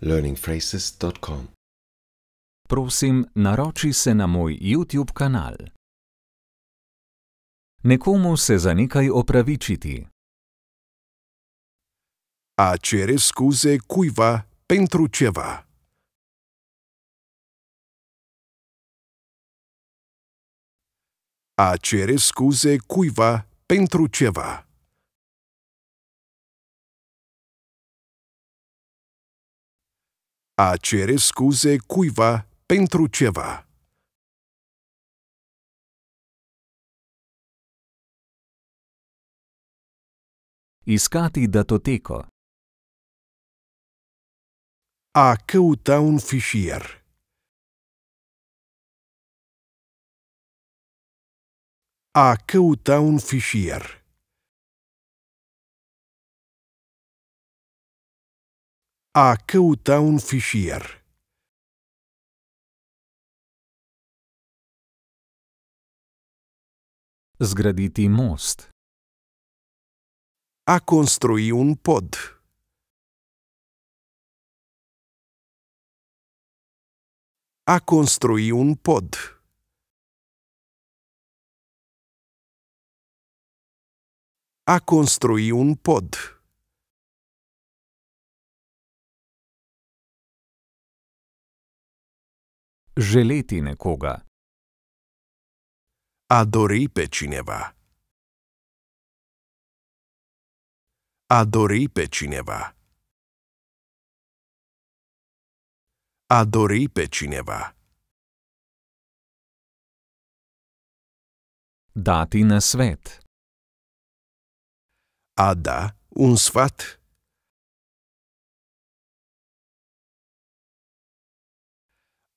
learningphrases.com Prosim, naroči se na moj YouTube kanal. Nekomu se za nekaj opravičiti. A cere scuze cuiva pentru ceva. A cere scuze cuiva pentru ceva. a cere scuze cuiva pentru ceva. Iskati datoteco. A căuta un fișier A căuta un fișier A căuta un fișier Zgraditi most A construi un pod A construi un pod A construi un pod želeti nekoga. Adori pečineva. Adori pečineva. Adori pečineva. Dati na svet. Ada, un svat.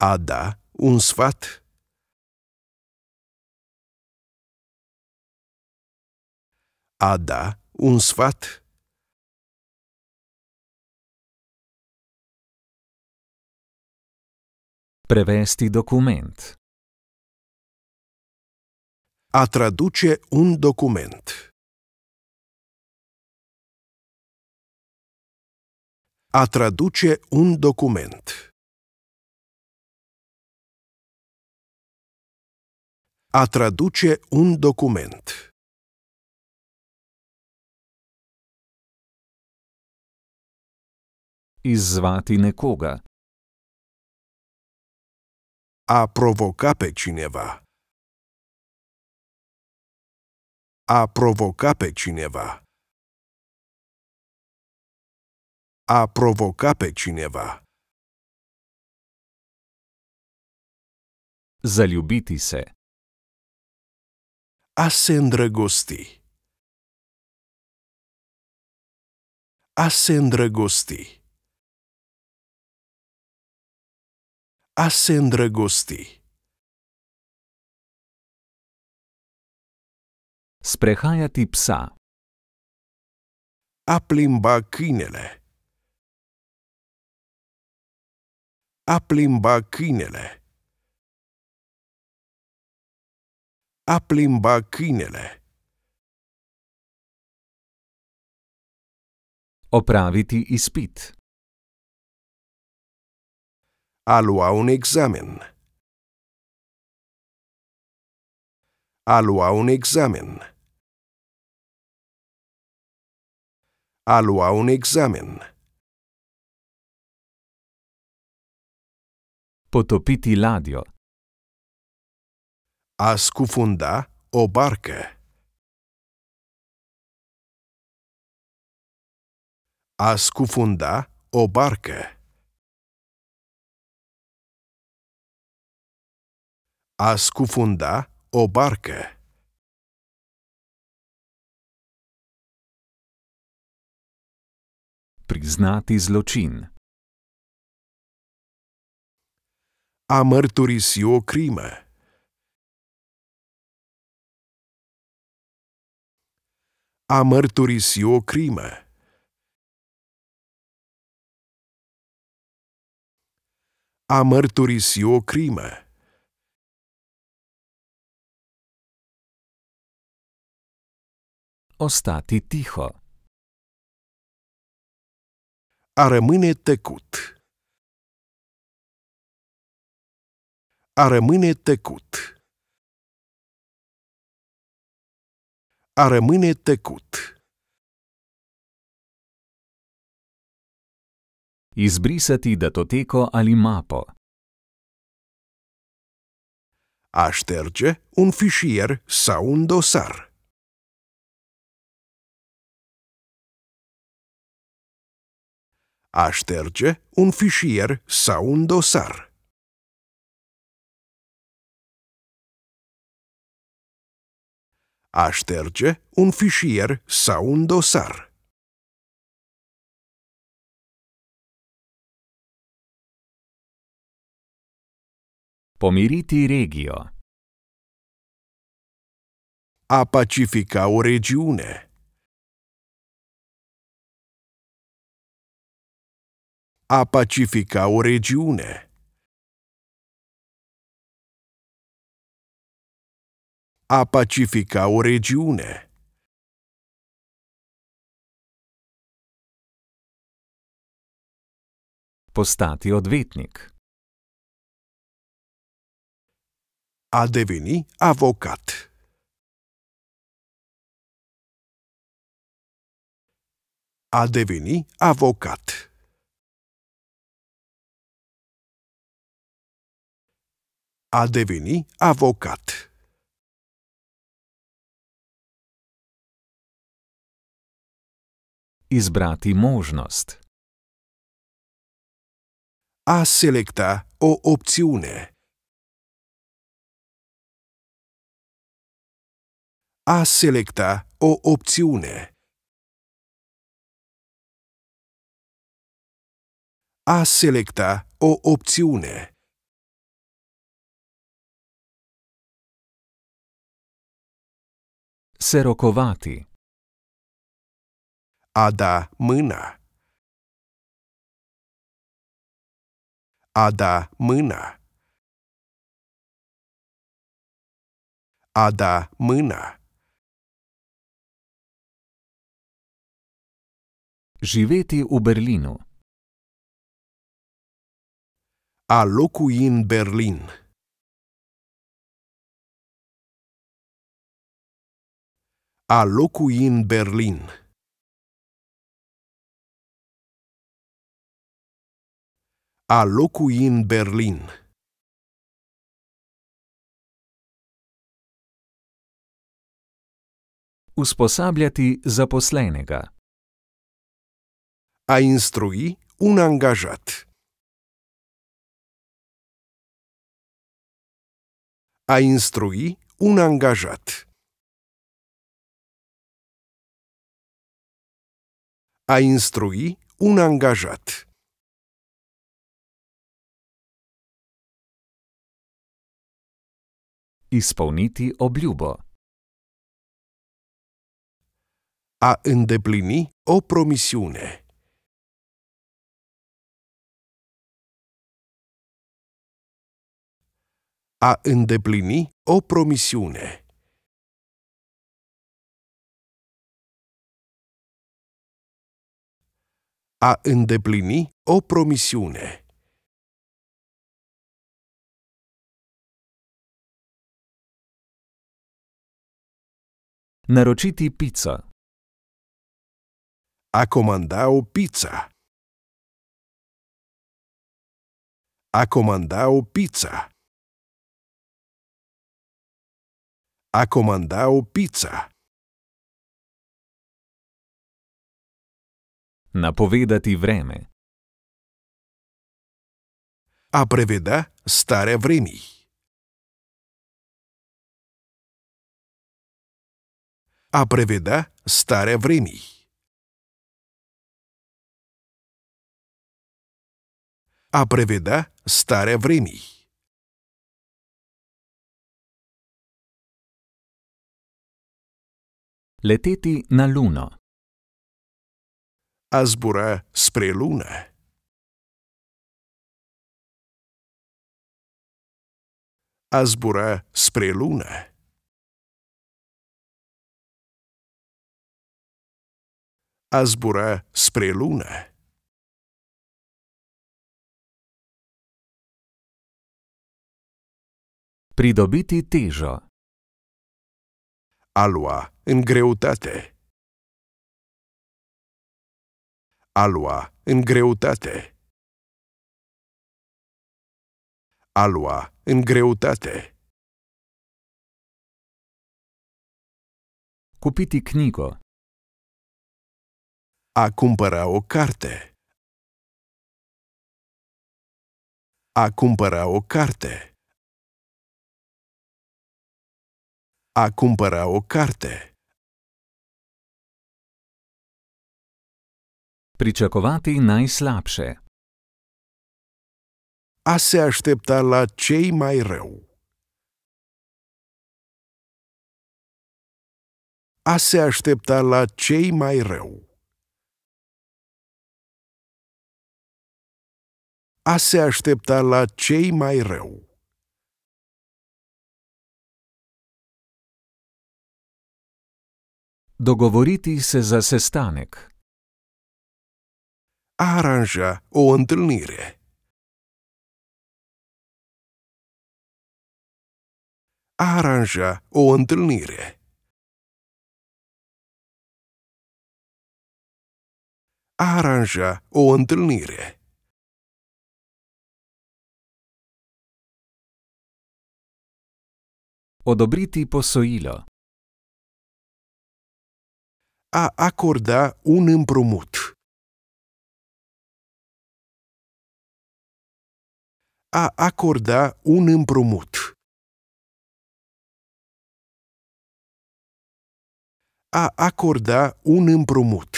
A da un sfat? A da un sfat? Prevesti document. A traduce un document. A traduce un document. A traduce un document. Izvati nekoga. A provoca pe cineva. A provoca pe cineva. A provoca pe cineva. Zaljubiti se. Asendragosti. Asendragosti. Asendragosti. Sprehajati psa. Aplimba kinele. Aplimba kinele. aplimba kinele. Opraviti izpit. Alua un examen. Alua un examen. Alua un examen. Potopiti ladjo a scufunda o barcă. A scufunda o barcă. A scufunda o barcă. Priznati zločin. A mărturisi o crimă. a mărturisi o crimă. A mărturisi o crimă. stati ticho. A rămâne tăcut. A rămâne tăcut. a rămâne tăcut. Izbrisati da toteko ali mapo. A șterge un fișier sau un dosar. A șterge un fișier sau un dosar. a șterge un fișier sau un dosar. Pomiriti regio A pacifica o regiune A pacifica o regiune a pacifica o regiune. Postati odvetnik. A deveni avocat. A deveni avocat. A deveni avocat. izbrati možnost. A selekta o opcione. A selekta o opcione. A selekta o opcione. Se rokovati. A da mâna. A da mâna. A da mâna. A locui în Berlin. A locui în Berlin. A Loku in Berlin. Usposabljati zaposlenega. A instrui un angažat. A instrui un angažat. A instrui un angažat. Izpolniti obljubo. A îndeplini o promisiune. A îndeplini o promisiune. A îndeplini o promisiune. Naročiti pico. A komandal pica. A komandal pica. A komandal pica. Napovedati vreme. A preveda stare vremih. а преведа старе времей. А преведа старе времей. Летети на луно. Азбура спре луна. Азбура спре луна. Asbure Sprelune. Pridobiti težo. Alua in greutate. Alua in greutate. Alua in greutate. Kupiti knjigo. A cumpăra o carte. A cumpăra o carte. A cumpăra o carte. nai najslabše. A se aștepta la cei mai rău. A se aștepta la cei mai rău. a se aștepta la cei mai rău. Dogovoriti se za sestanek. A aranja o întâlnire. A aranja o întâlnire. A aranja o întâlnire. Odobriti posojilo. A acorda un împrumut. A acorda un împrumut. A acorda un împrumut.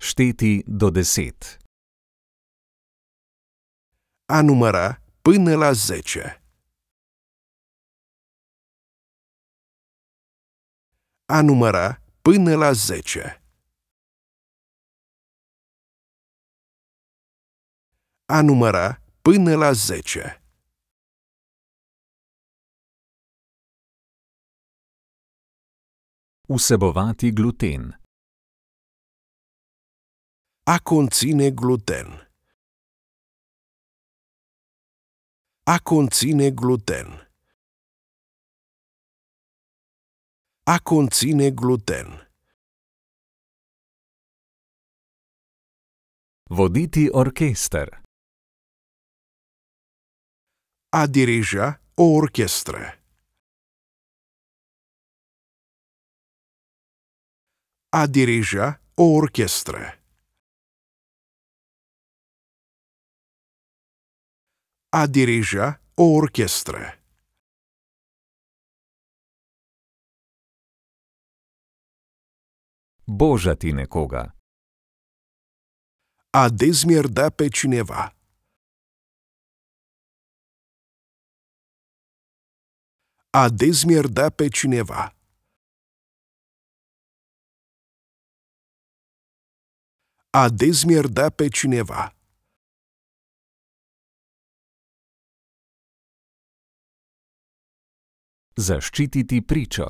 Știti do deset. a număra până la zece. A număra până la zece. A număra până la zece. Usebovati gluten. A conține gluten. a conține gluten. A conține gluten. Voditi orchester. A dirija o orchestră. a dirija o orchestră. a dirija o orchestră. Božati nekoga. A dezmierda pe cineva. A dezmierda pe cineva. A dezmierda pe cineva. Zaščititi pričo.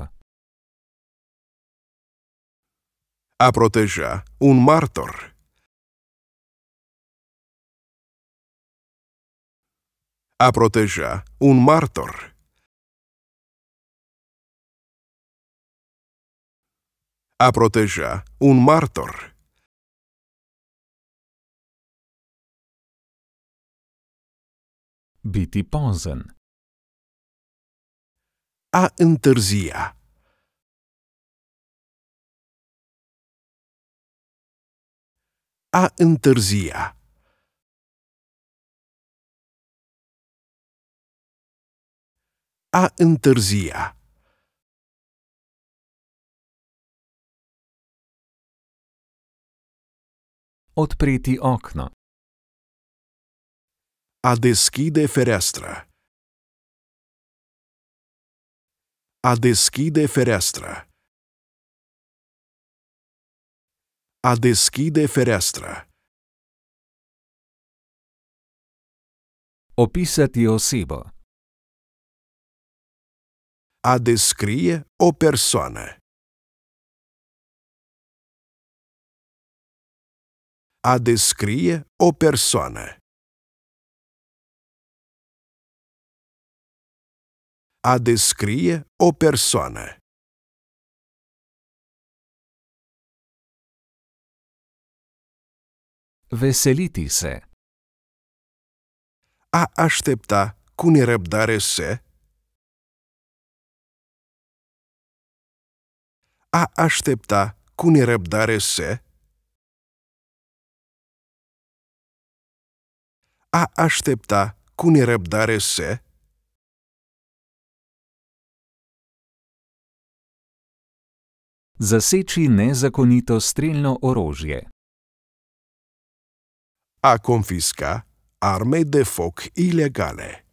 A proteja un martor. A proteja un martor. A proteja un martor. Biti pozen a întârzia. A întârzia. A întârzia. Odpriti okno. A deschide fereastră. A desquide é ferestra. A desquide é ferestra. Opisati osibo. A descria o persona. A descria o persona. A descrie o persoană. Veselitise. A aștepta cu nerăbdare se A aștepta cu nerăbdare se A aștepta cu nerăbdare se Zaseči nezakonito streljno orožje. A confisca arme de foc illegale.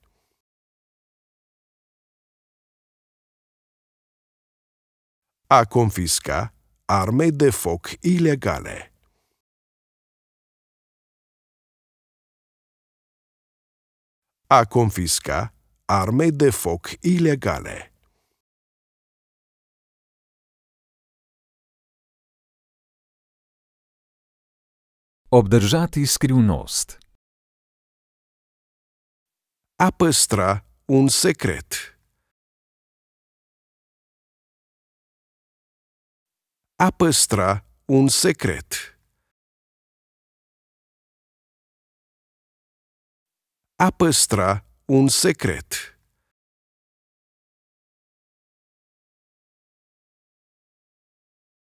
A confisca arme de foc illegale. A confisca arme de foc illegale. Obdržati skrivnost. A păstra un secret. A păstra un secret. A păstra un secret.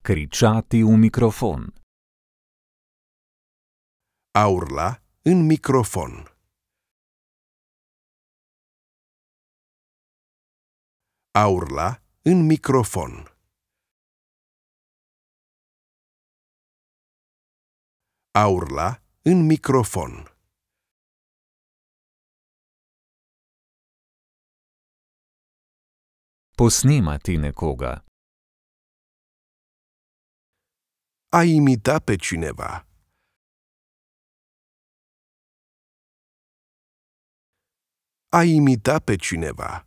Criciati un microfon a urla în microfon. A urla în microfon. A urla în microfon. tine koga. A imita pe cineva. a imita pe cineva.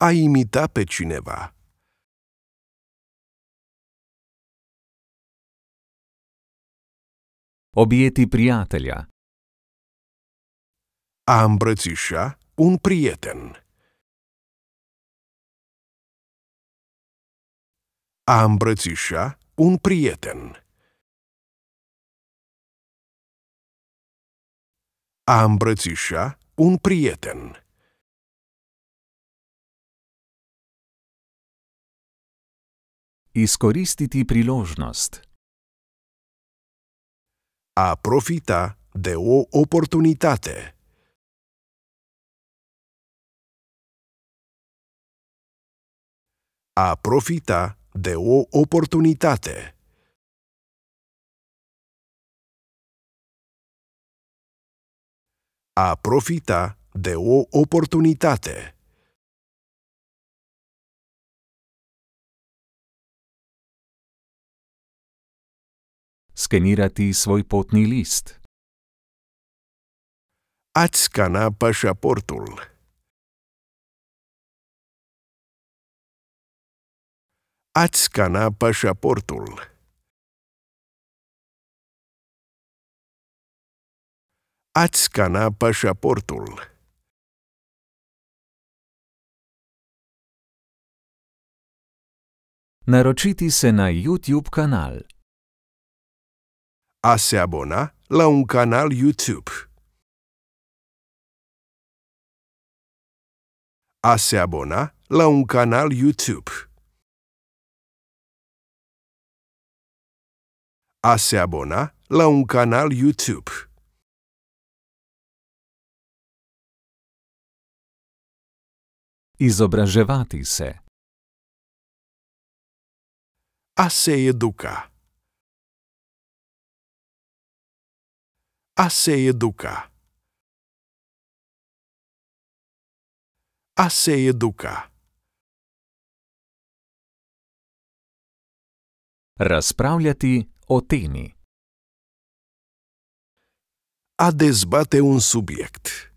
A imita pe cineva. Obieti prietelia. A îmbrățișa un prieten. A îmbrățișa un prieten. a îmbrățișa un prieten. Iscoristiti prilojnost A profita de o oportunitate. A profita de o oportunitate. a profita de o oportunitate. skenirati svoj potni list. Ați scana pașaportul. Ați scana pașaportul. ați scana pașaportul. Narociti se na YouTube canal. A se abona la un canal YouTube. A se abona la un canal YouTube. A se abona la un canal YouTube. Izobraževati se. A se je duka. A se je duka. A se je duka. Razpravljati o temi. A desbate un subjekt.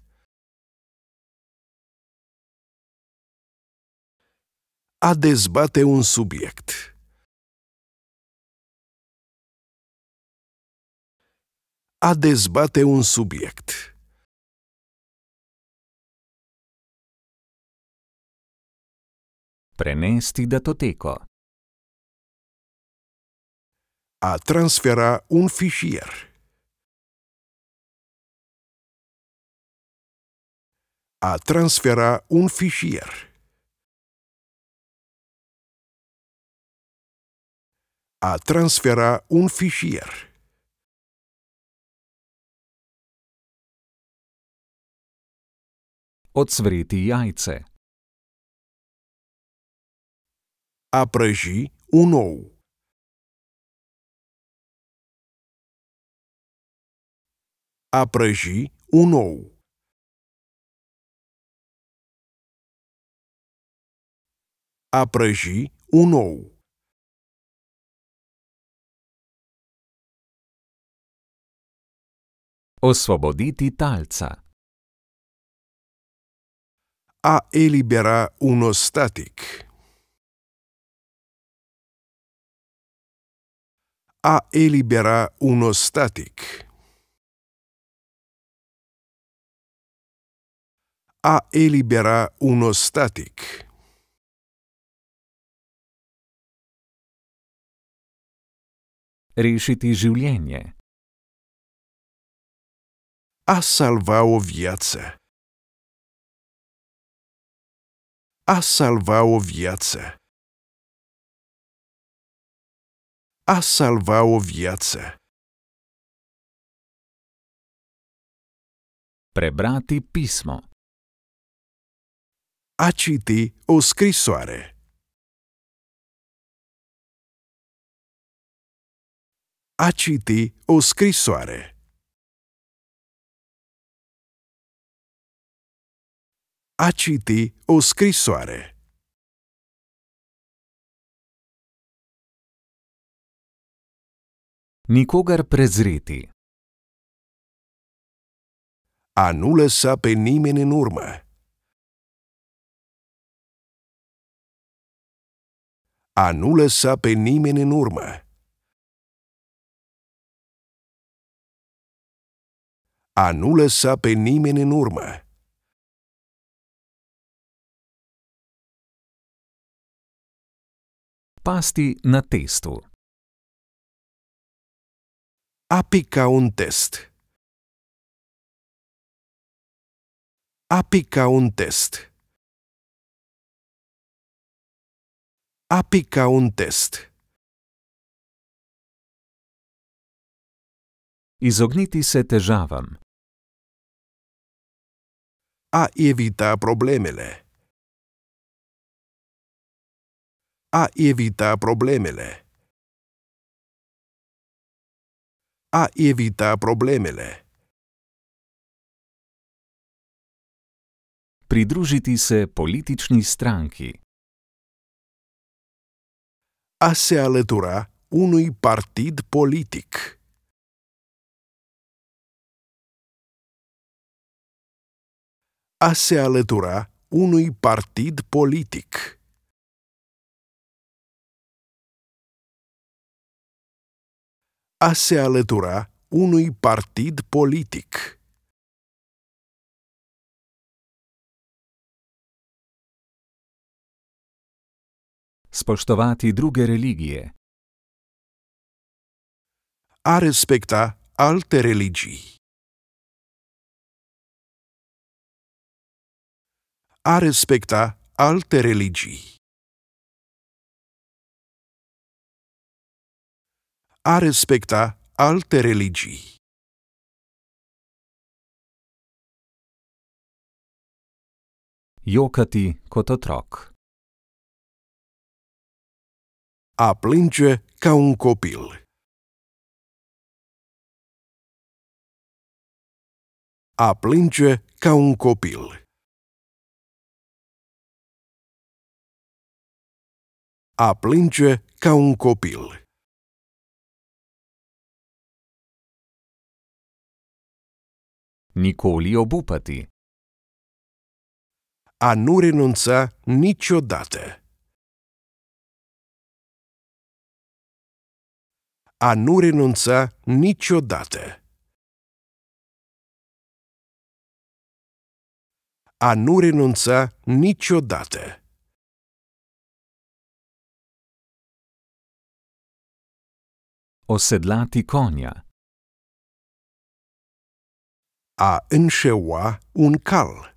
a dezbate un subiect. A dezbate un subiect. Prenesti datoteko. A transfera un fișier. a transfera un fișier. a transfera un fichier. Odsvriti jajce. A preži un ou. A preži un ou. A preži un ou. Osvoboditi talca. A elibera uno statik. A elibera uno statik. A elibera uno statik. Rešiti življenje. a salva o viață. A salva o viață. A salva Prebrati pismo. A citi o scrisoare. A citi o scrisoare. a citi o scrisoare. Nicogar prezriti A nu lăsa pe nimeni în urmă. A nu lăsa pe nimeni în urmă. A nu lăsa pe nimeni în urmă. Pasti na testu. Apika un test. Apika un test. Apika un test. Izogniti se težavam. A evita problemele. A evita problemele. A evita problemele. Pridružiti se politični stranki. A se alătura unui partid politic. A se alătura unui partid politic. a se alătura unui partid politic. Spoštovati druge religie A respecta alte religii. A respecta alte religii. a respecta alte religii. Jokati Kototrok A plânge ca un copil A plânge ca un copil A plânge ca un copil nikoli obupati. A nurinunca nič odate. A nurinunca nič odate. A nurinunca nič odate. Osedlati konja. a înșeua un cal.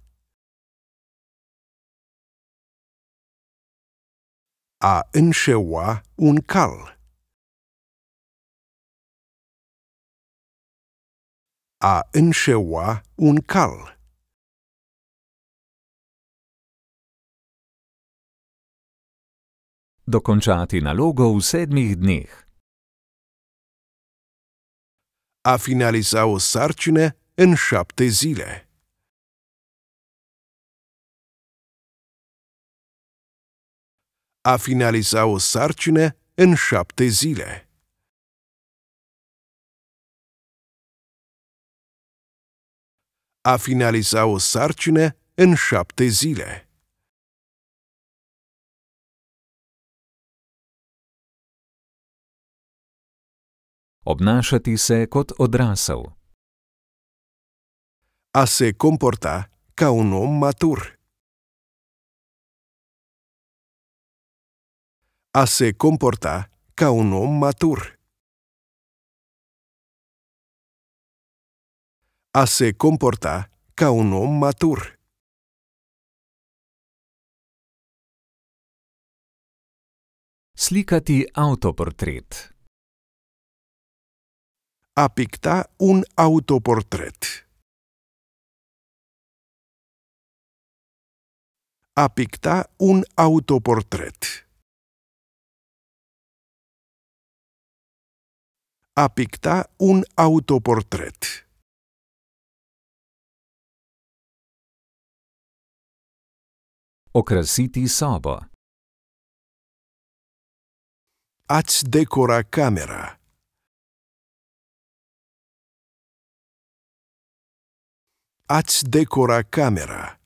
A înșeua un cal. A înșeua un cal. Dokončati nalogo v sedmih dneh. A finaliza o sarčine în șapte zile. A finaliza o sarcină în șapte zile. A finaliza o sarcină în șapte zile. Obnašati se kot odrasel. a se comporta ca un om matur. A se comporta ca un om matur. A se comporta ca un om matur. Slicati autoportret. A picta un autoportret. A picta un autoportret A picta un autoportret Ocrăsiti saba. Ați decora camera. Ați decora camera.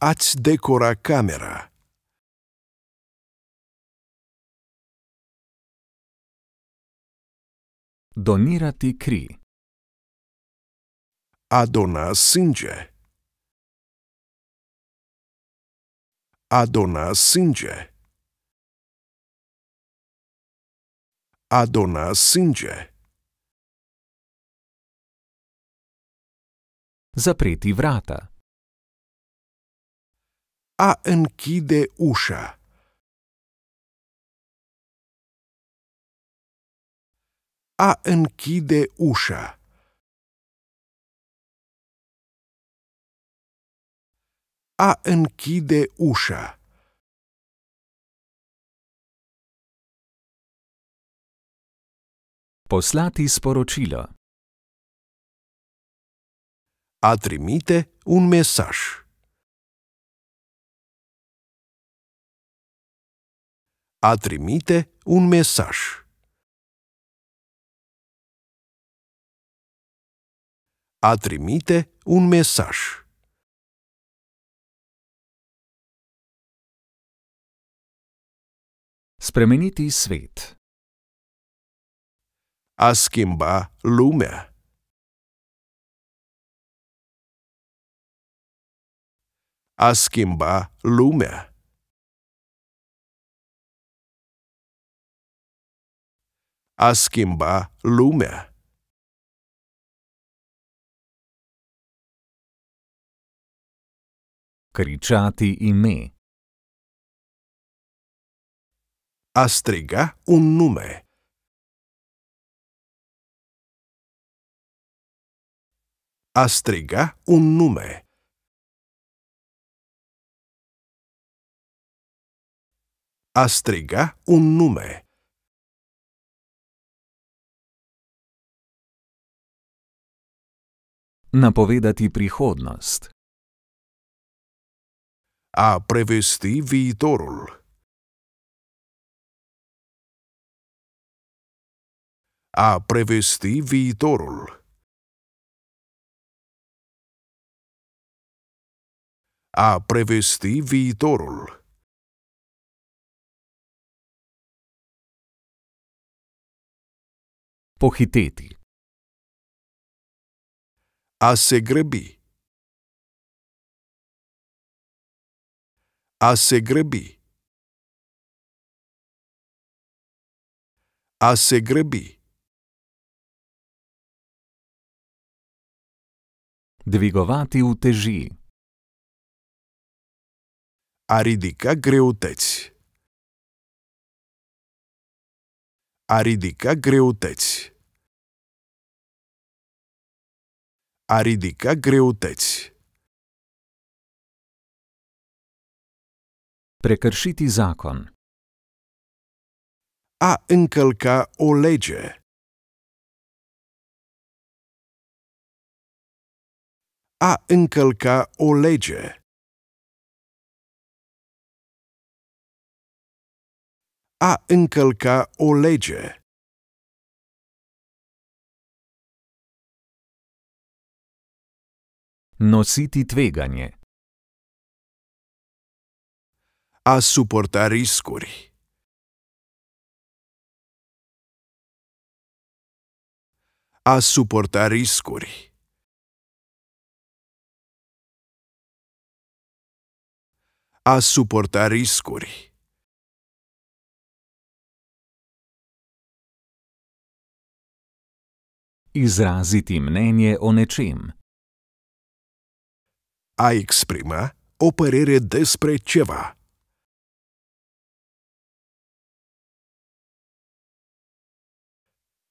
Ați decora camera. Donirati cri. A dona sânge. A dona singe. A dona Zapreti vrata. a închide ușa. A închide ușa. A închide ușa. Poslati sporočilo. A trimite un mesaj. a trimite un mesaj. A trimite un mesaj. Spremeniti svet. A schimba lumea. A schimba lumea. a schimba lumea. Кричати ime A striga un nume. A striga un nume. A striga un nume. Napovedati prihodnost. A prevesti viitorul. A prevesti viitorul. A prevesti viitorul. Pohiteti. а се греби. А се греби. А се греби. Двиговати утежи. А ридика греотеци. А ридика греотеци. A ridica greutăți Prekršiti zakon A încălca o lege A încălca o lege a încălca o lege. Nositi tveganje. A supportar iscuri. A supportar iscuri. A supportar iscuri. Izraziti mnenje o nečem. A exprima o părere despre ceva.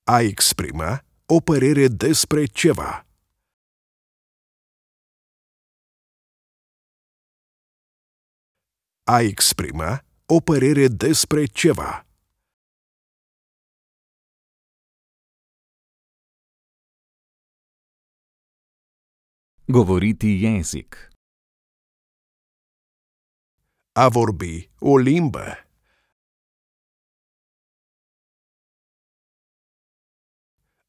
A exprima o părere despre ceva. A exprima o părere despre ceva. Govoriti jezik. Avorbi olimbe.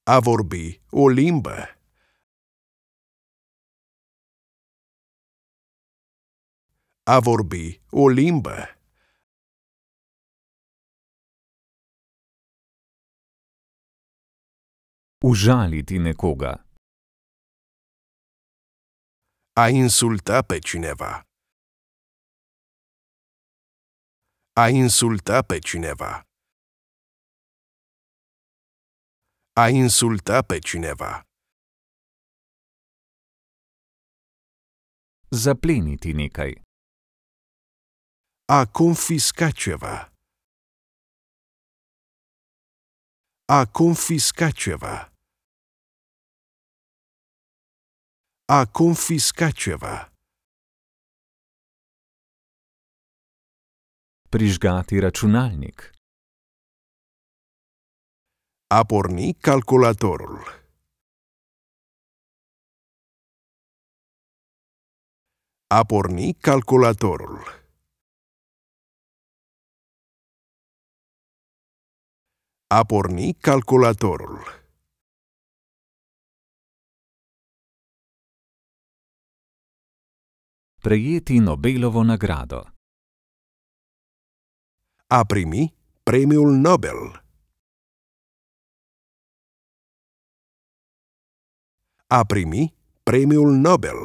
Avorbi olimbe. Avorbi olimbe. Užaliti nekoga. A insulta pe cineva. A insulta pe cineva. A insulta pe cineva. Zapleniti nekaj. A confisca ceva. A confisca ceva. a confisca ceva. Prižgati računalnik. A porni calculatorul. A porni calculatorul. A porni calculatorul. prejeti Nobelovo nagrado. A primi premium Nobel. A primi premium Nobel.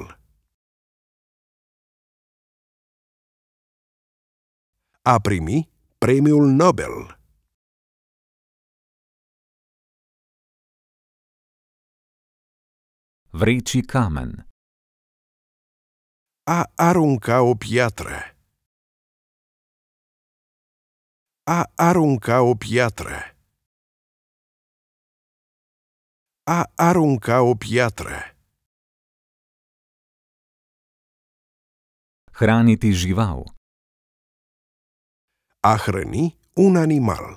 A primi premium Nobel. Vreči kamen. A arunca o piatră. A arunca o piatră. A arunca o piatră. Hraniti živau. A hrăni un animal.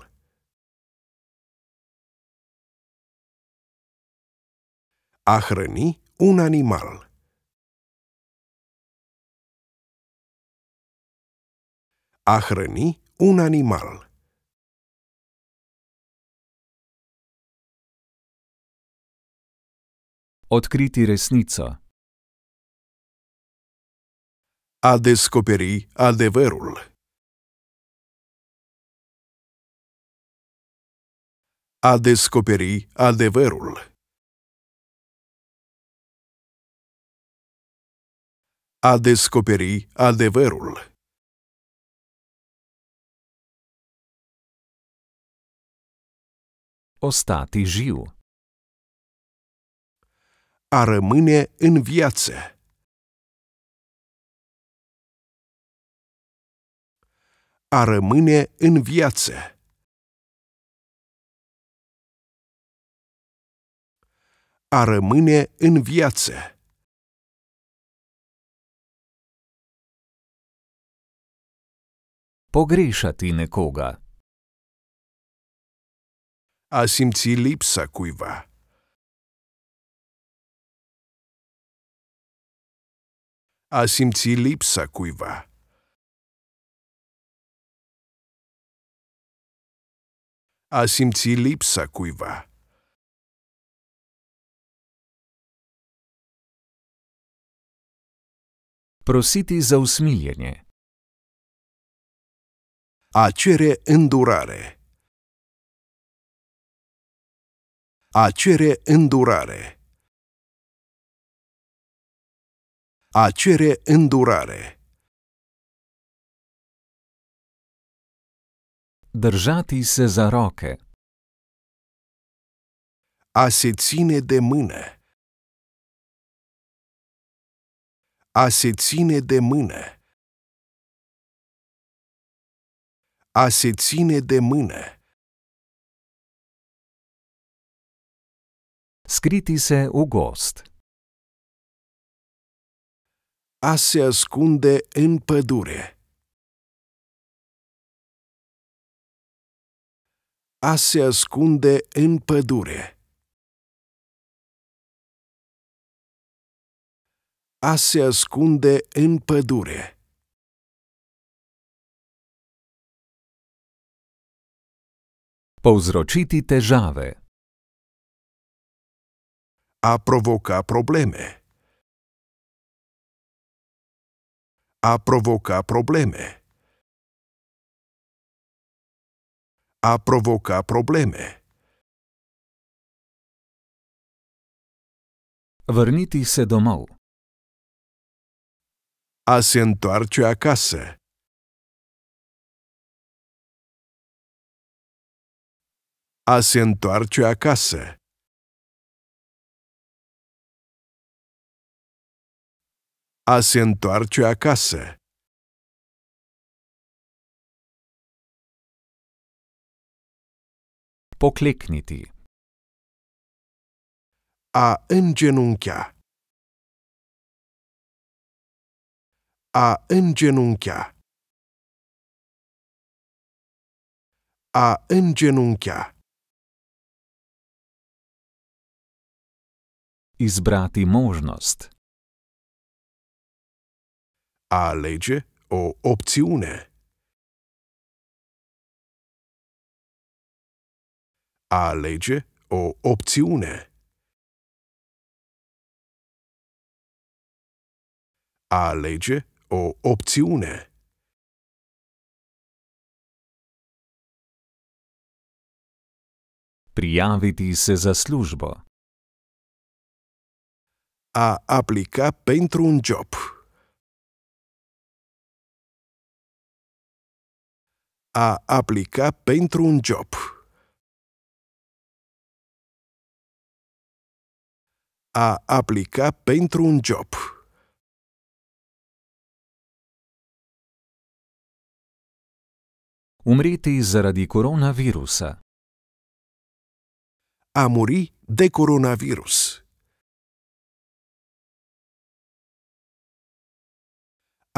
A hrăni un animal. A hrăni un animal. Odkriti resnica. A descoperi adevărul. A descoperi adevărul. A descoperi adevărul. ostati živ. A rămâne în viață. A rămâne în viață. A rămâne în viață. tine nekoga a simți lipsa cuiva. A simți lipsa cuiva. A simți lipsa cuiva. Prositi za usmiljenje. A cere îndurare. A cere îndurare. A cere îndurare. Dărjati se zaroche. A se ține de mână. A se ține de mână. A se ține de mână. Skriti se u gost. A se ascunde în pădure. A se ascunde în pădure. A se ascunde în pădure. Povzročiti jave a provoca probleme. A provoca probleme. A provoca probleme. Vrniti se domov. A se întoarce acasă. A se întoarce acasă. a se întoarce acasă. Poklikniti A îngenunchea A îngenunchea A îngenunchea Izbrati možnost a legge o opzione. A legge o opzione. A legge o opzione. Prijaviti se za službo. A aplica pentru un job. A aplica pentru un job. A aplica pentru un job. Umriti zaradi coronavirusa. A muri de coronavirus.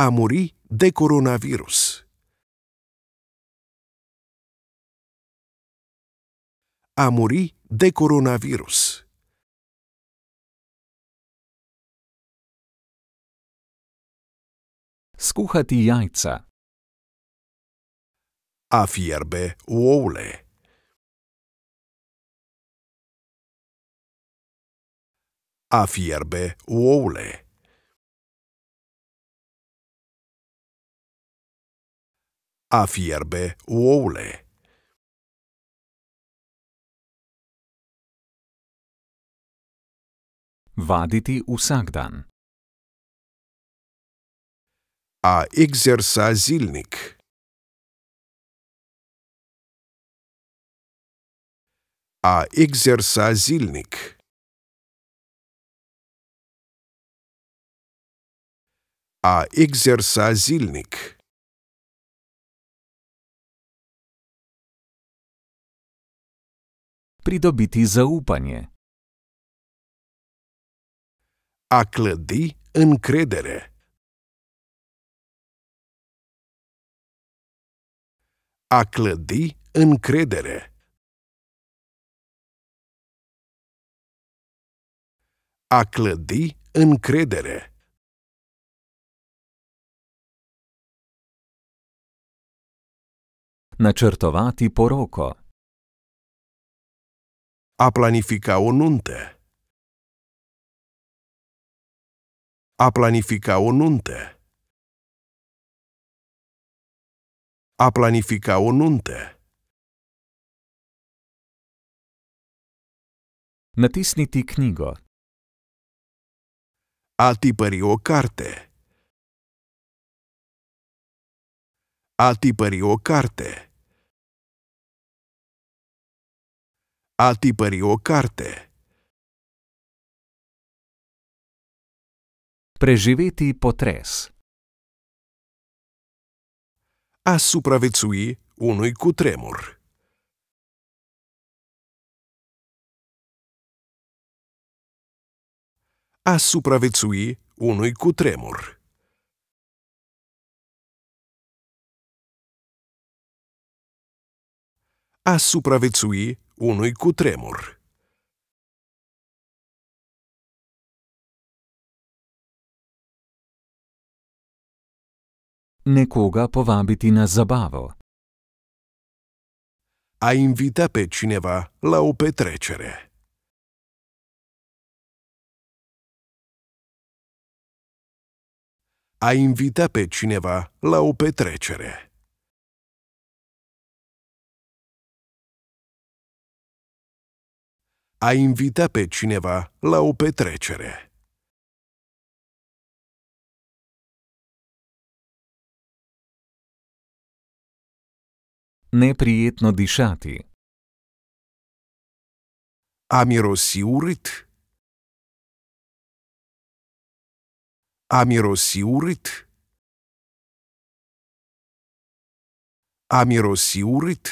A muri de coronavirus. a muri de coronavirus. Skuhati jajca. A fierbe oule. A fierbe oule. A fierbe oule. Vaditi vsak dan. A exercizilnik. A exercizilnik. A exercizilnik. Pridobiti zaupanje. A clădi încredere. A clădi încredere. A clădi încredere. Načrtovati poroko. A planifica o nuntă. A planifica o nuntă. A planifica o nuntă. Natisniti knjigo. A tipări o carte. A tipări o carte. A tipări o carte. Preživeti potres. A supraviețui unui cutremur. A supraviețui unui cutremur. A supraviețui unui cutremur. nekoga povabiti na zabavo. A invita pe cineva la o petrecere. A invita pe cineva la o petrecere. A invita pe cineva la o petrecere. neprijetno dišati. Amirosiurit. Amirosiurit. Amirosiurit.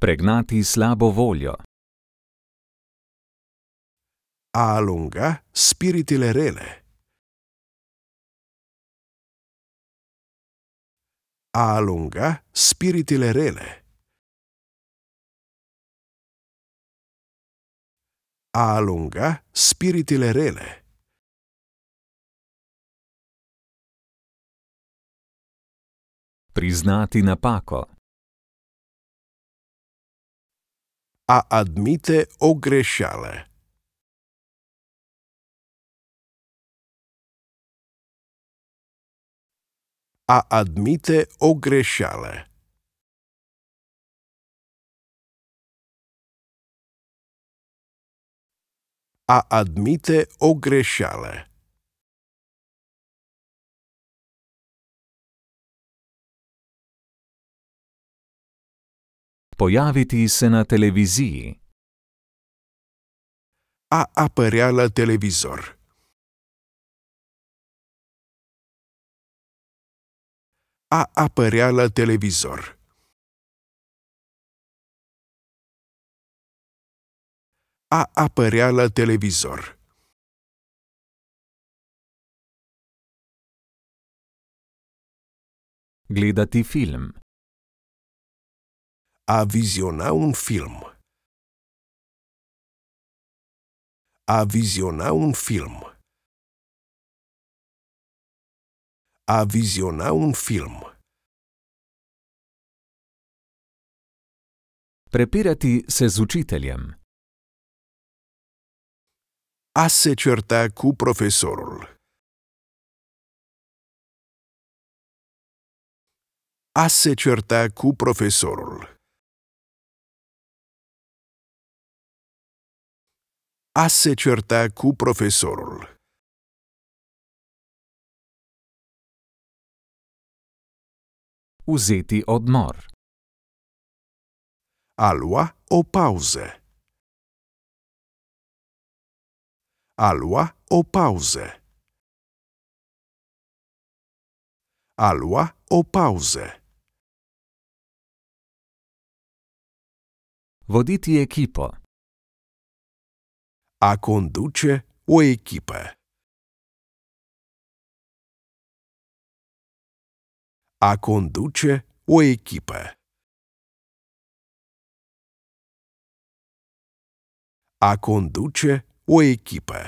Pregnati slabo voljo. Alunga spiritile rele. Alunga spiritile rele. Alunga spiritile rele. Priznati napako. A admite ogrešale. a admite o greșeală. A admite o greșeală. Pojaviti se na televiziji. A apărea la televizor. a apărea la televizor. A apărea la televizor. Gledati film. A viziona un film. A viziona un film. a viziona un film. Prepirati se z učiteljem. A se certa cu profesorul. A se certa cu profesorul. A se certa cu profesorul. vzeti odmor. Alua o pauze. Alua o pauze. Alua o pauze. Voditi ekipo. A conduce o equipe. a conduce o echipă. A conduce o echipă.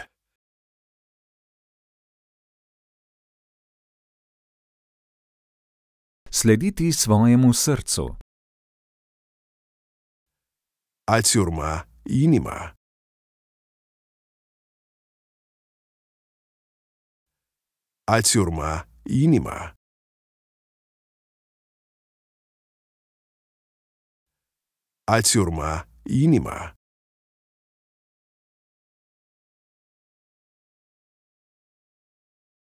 Slediti svojemu srcu. Ați urma inima. Ați urma inima. a tjurma inima.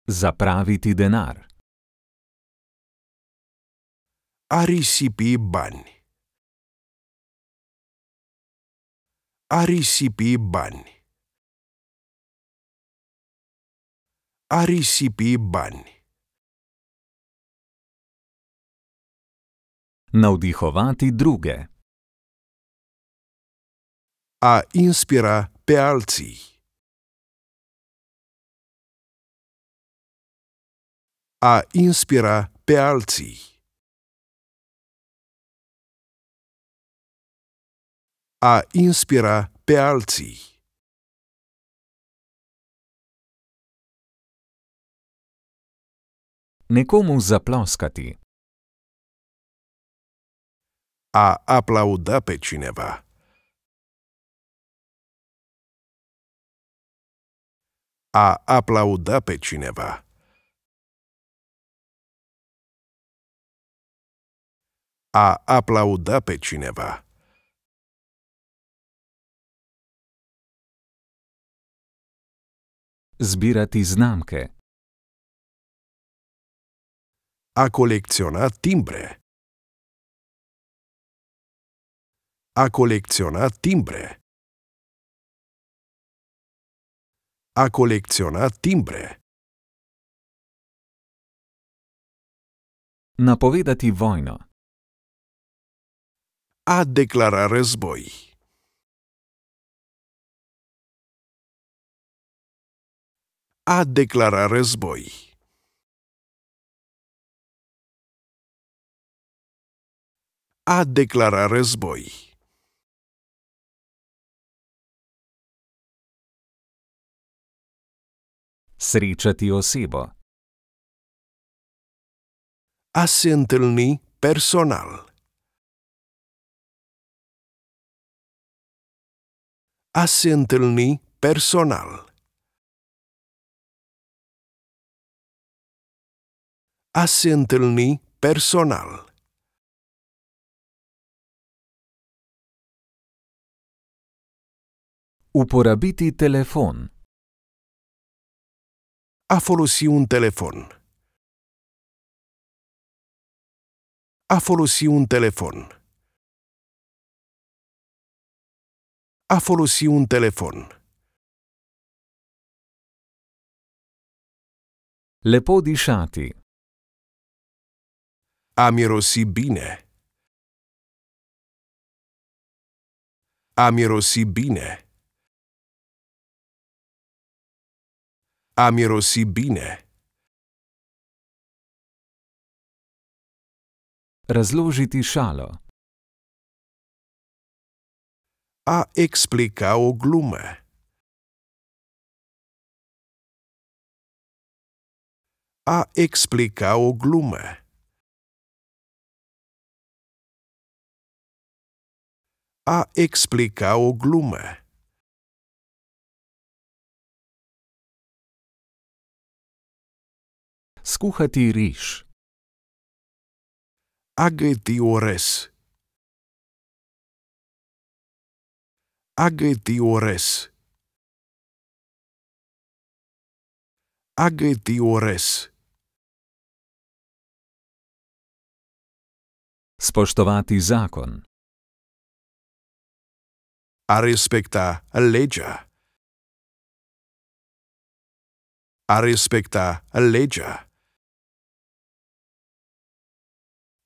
Zapraviti denar. Ari si pi banj. Ari si pi banj. Ari si pi banj. Navdihovati druge. a inspira pe alții. A inspira pe alții. A inspira pe alții. Nekomu запласкати. A aplauda pe cineva. a aplauda pe cineva. A aplauda pe cineva. Zbirati znamke. A colecționa timbre. A colecționa timbre. a colecționa timbre. Napovedati vojno. A declara război. A declara război. A declara război. srečati osebo. Asjentelni personal. Asjentelni personal. Asjentelni personal. Uporabiti telefon. A folosi un telefon. A folosi un telefon. A folosi un telefon. Le dișati. A mirosi bine. A mirosi bine. amirosibine. Razložiti šalo. A explica o glume. A explica o glume. A explica o glume. skuhati riž. Ageti ores. Ageti ores. Ageti ores. Spoštovati zakon. A respekta leđa. A respekta leđa.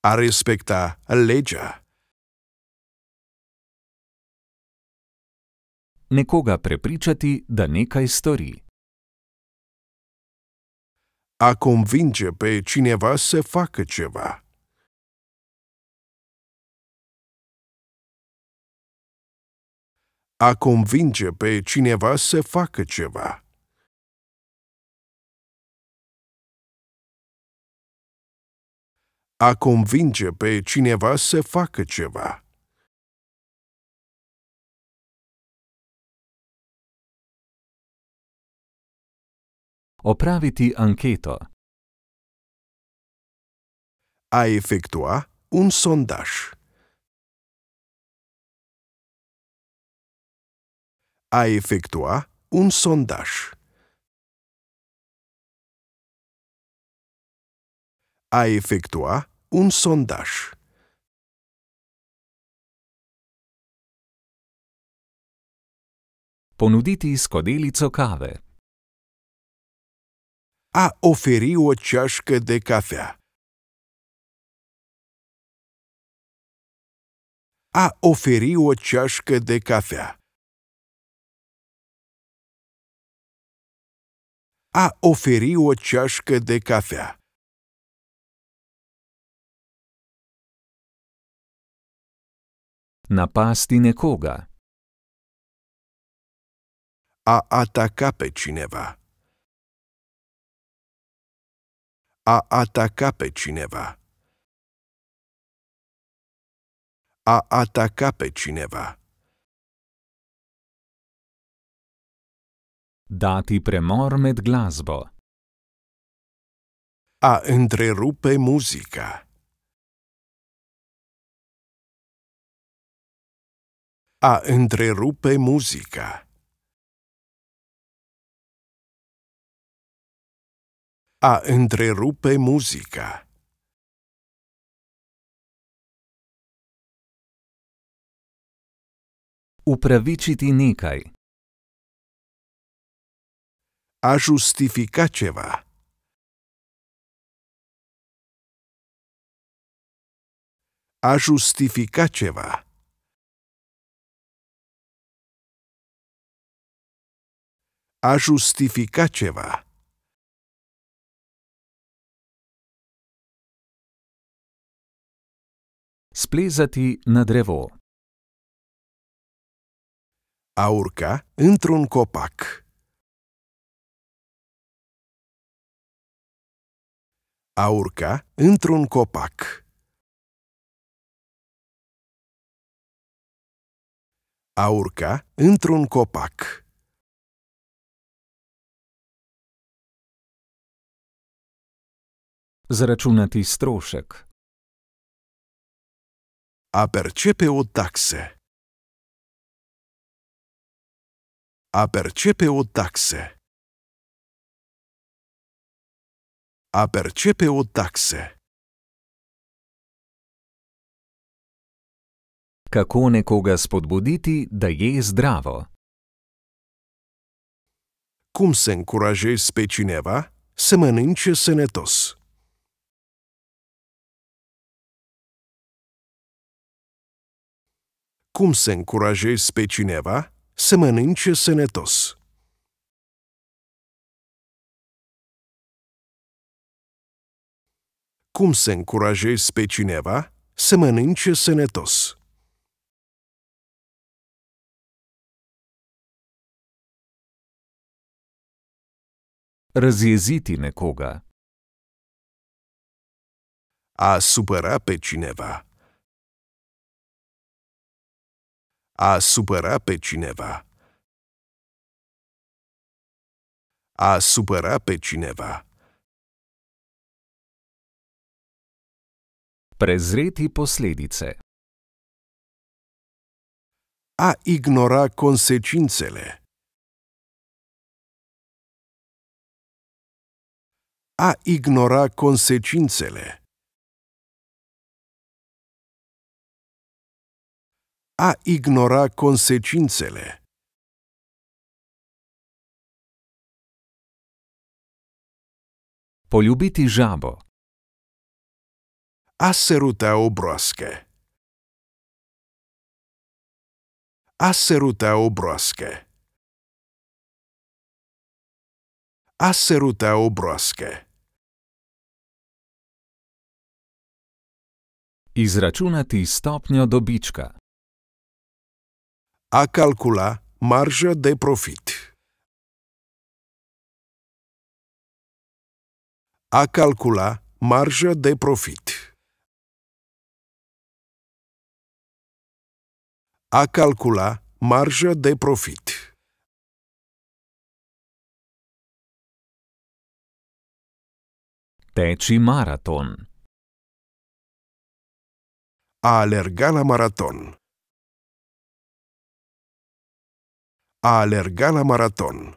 a respecta legea. Nekoga prepričati, da nekaj stori. A convinge pe cineva să facă ceva. A convinge pe cineva să facă ceva. a convinge pe cineva să facă ceva. Opraviti ancheto. A efectua un sondaj. A efectua un sondaj. A efectua un sondaj Ponuditi skodelico cave A oferi o ceașcă de cafea A oferi o ceașcă de cafea A oferi o ceașcă de cafea napasti nekoga. A atacape cineva. A atacape cineva. A atacape cineva. Dati premor med glasbo. A întrerupe muzica. a întrerupe muzica. A întrerupe muzica. Upravičiti nikaj. A justifica ceva. A justifica ceva. a justifica ceva. Splezati na drevo A urca într-un copac A urca într-un copac A urca într-un copac zračunati strošek. Aperčepe od takse. Aperčepe od takse. Aperčepe od takse. Kako nekoga spodbuditi, da je zdravo? Cum se încurajezi pe cineva să mănânce sănătos? Cum să încurajezi pe cineva să mănânce sănătos? Cum să încurajezi pe cineva să mănânce sănătos? Разъясите некога. A supăra pe cineva A supăra pe cineva. A supăra pe cineva. Prezreti posledice. A ignora consecințele. a ignora consecințele. a ignora consecințele. Poliubiti jabo. A săruta o broască. A săruta o broască. A săruta o broască. Izračunati stopnjo dobička. A calcula marja de profit. A calcula marja de profit. A calcula marja de profit. Teci maraton. A alerga la maraton. A alerga la maraton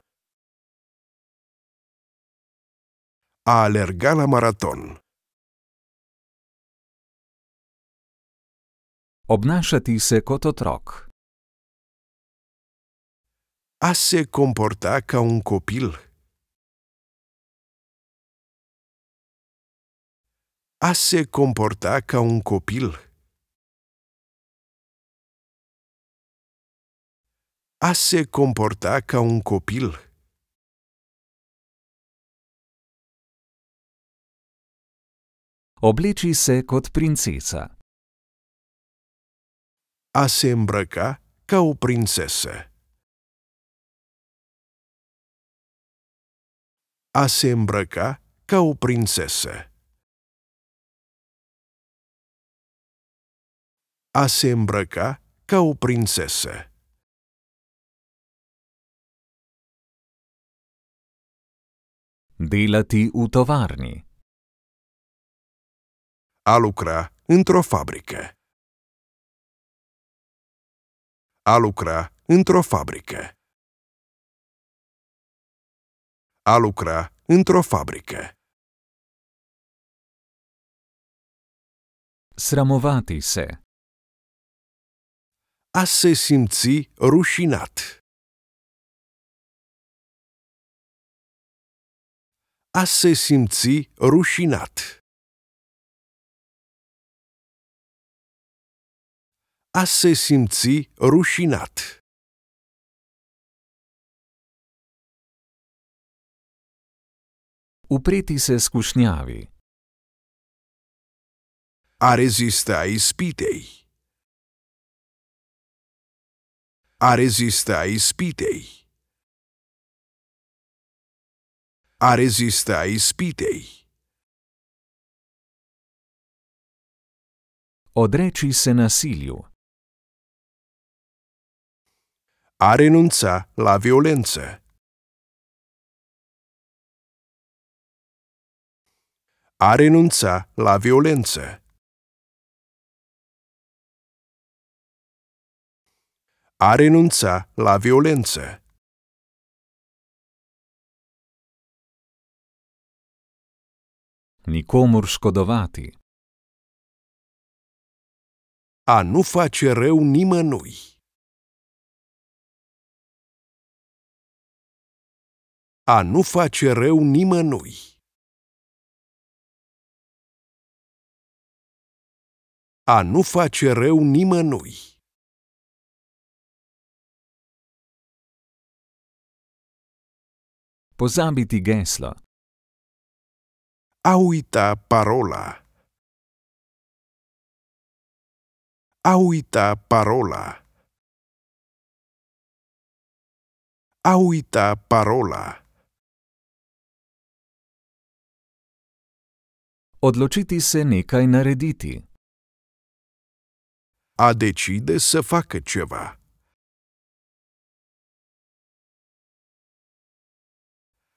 A alerga la maraton Obnašati se kot otrok A se comporta ca un copil A se comporta ca un copil a se comporta ca un copil. Obleči se kot princesa. A se îmbrăca ca o prințesă. A se îmbrăca ca o prințesă. A se îmbrăca ca o prințesă. Dilati u tovarni. A lucra într-o fabrică. A lucra într-o fabrică. A lucra într-o fabrică. Sramovati se. A se simți rușinat. Asse simci rušinat. Asse simci rušinat. Upreti se skušnjavi. A resista ispitej. A resista ispitej. a rezista ispitei. Odreci se nasiliu. A renunța la violență. A renunța la violență. A renunța la violență. nikomur škodovati. A nu face rău nimănui. A nu face rău nimănui. A nu face rău nimănui. Pozabiti geslo. A uita parola. A uita parola. A uita parola. Odločiti se nekaj narediti. A decide să facă ceva.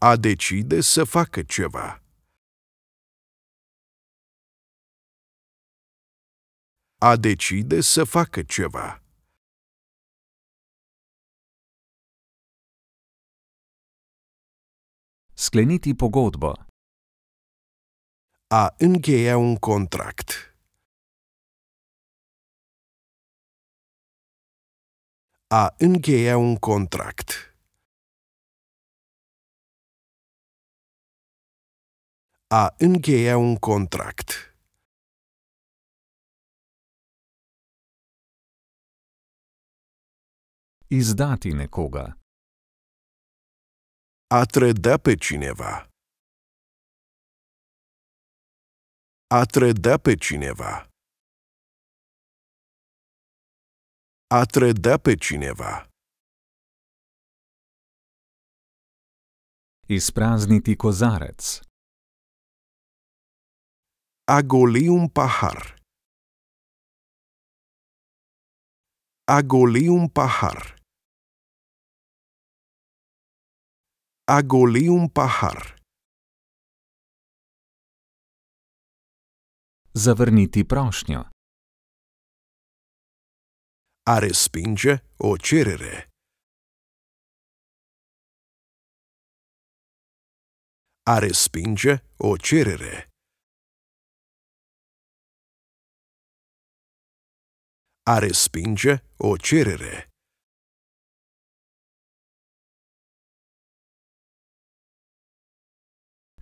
A decide să facă ceva. a decide să facă ceva. Skleniti pogodbă A încheia un contract. A încheia un contract. A încheia un contract. izdati nekoga. Atre da pečineva. Atre da pečineva. Atre da pečineva. Izprazniti kozarec. Agolium pahar. Agolium pahar. a goli un pahar. Zavrniti prošnjo. A respinge o cerere. A respinge o cerere. A respinge o cerere.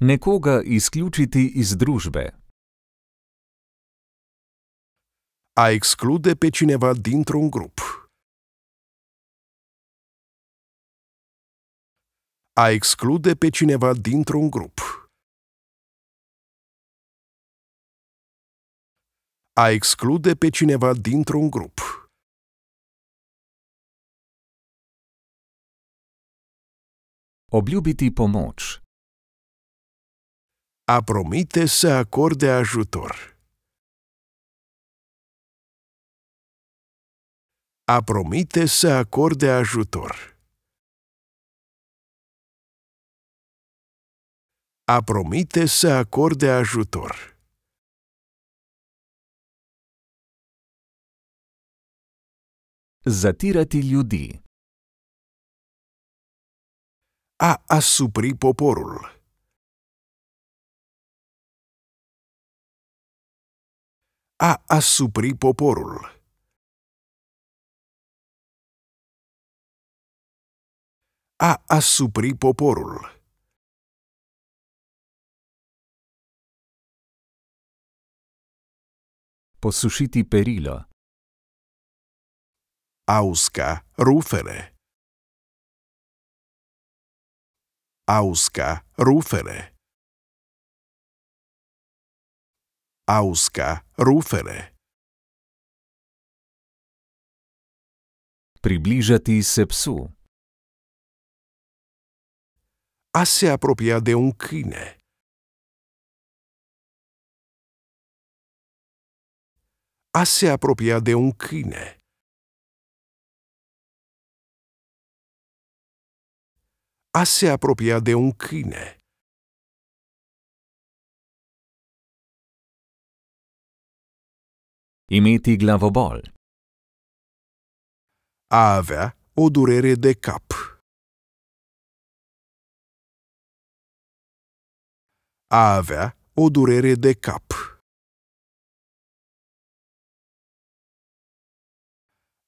Nekoga izključiti iz družbe. A exclude pe cineva dintr-un grup. A exclude pe cineva dintr-un grup. A exclude pe cineva dintr-un grup. Obljubiti pomoč. a promite să acorde ajutor. A promite să acorde ajutor. A promite să acorde ajutor. Заtirati ljudi. A asupri poporul. a asupri poporul. A asupri poporul. Posușiti perilo. Ausca rufele. Ausca rufele. Ausca, rufele. Приближати se psu. A se apropia de un câine. A se apropia de un câine. A se apropia de un câine. imeti glavobol. Ave odurere de cap. Ave odurere de cap.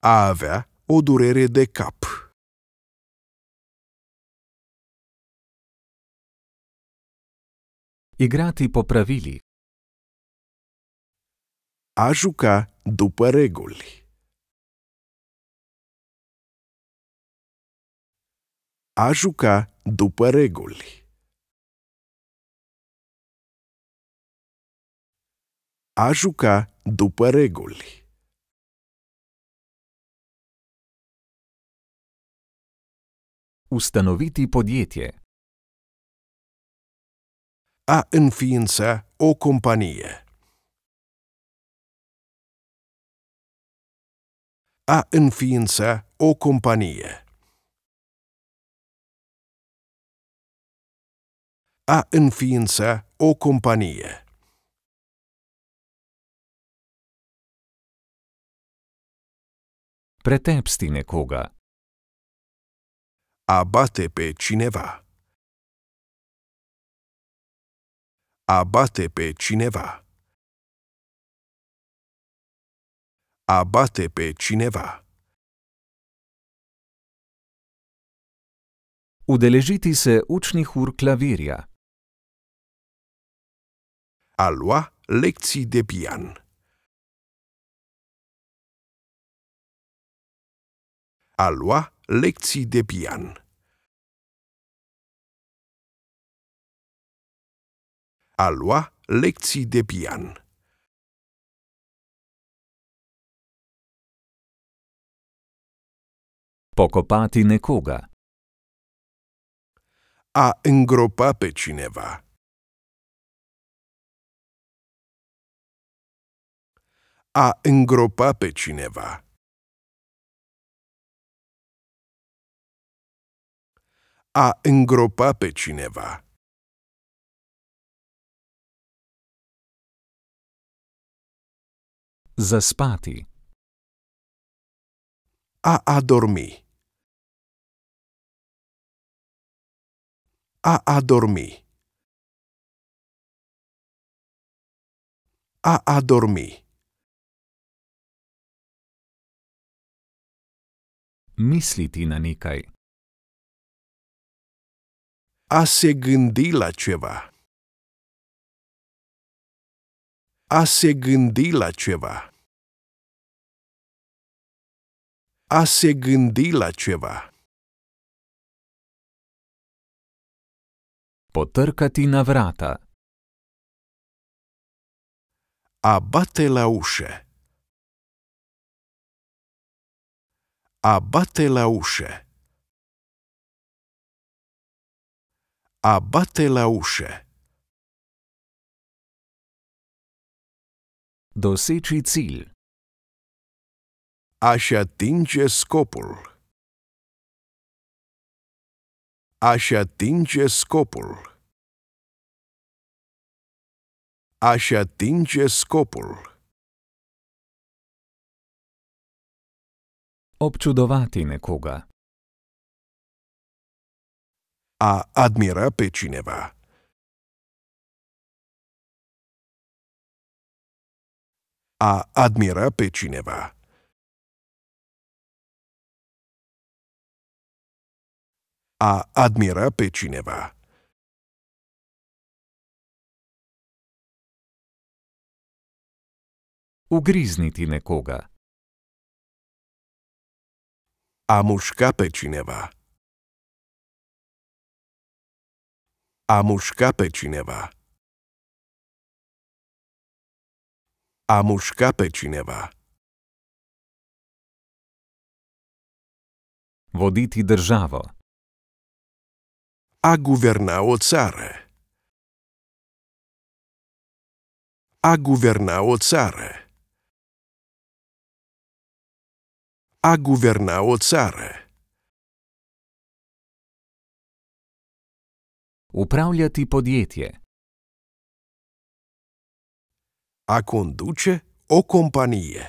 Ave odurere de cap. Igrati po pravilih. a juca după reguli. A juca după reguli. A juca după reguli. Ustanoviti podjetje. A înființa o companie. a înființa o companie. A înființa o companie. Pretepsti nekoga. A bate pe cineva. A bate pe cineva. Abate pe cineva. Udeležiti se učnih ur klavirja. A lua de pian. A lua de pian. A lua de pian. Pokopati nekoga. A engropape cineva. A engropape cineva. A engropape cineva. Zaspati. A adormi. A adormi. A adormi. Misliti na nekaj. A se gândi la ceva. A se gândi la ceva. A se gândi la ceva. Potrkati na vrata. Abate lauše. Abate lauše. Abate lauše. Doseči cilj. Aš atinčia skopul. Aș atinge scopul. Aș atinge scopul. Obciudovati nekoga. A admira pe cineva. A admira pe cineva. a admira Pečineva. Ugrizniti nekoga. Amuška Pečineva. Amuška Pečineva. Amuška Pečineva. Voditi državo. a guverna o A guverna o A guverna o Upravljati podjetje podjetje. A conduce o companie.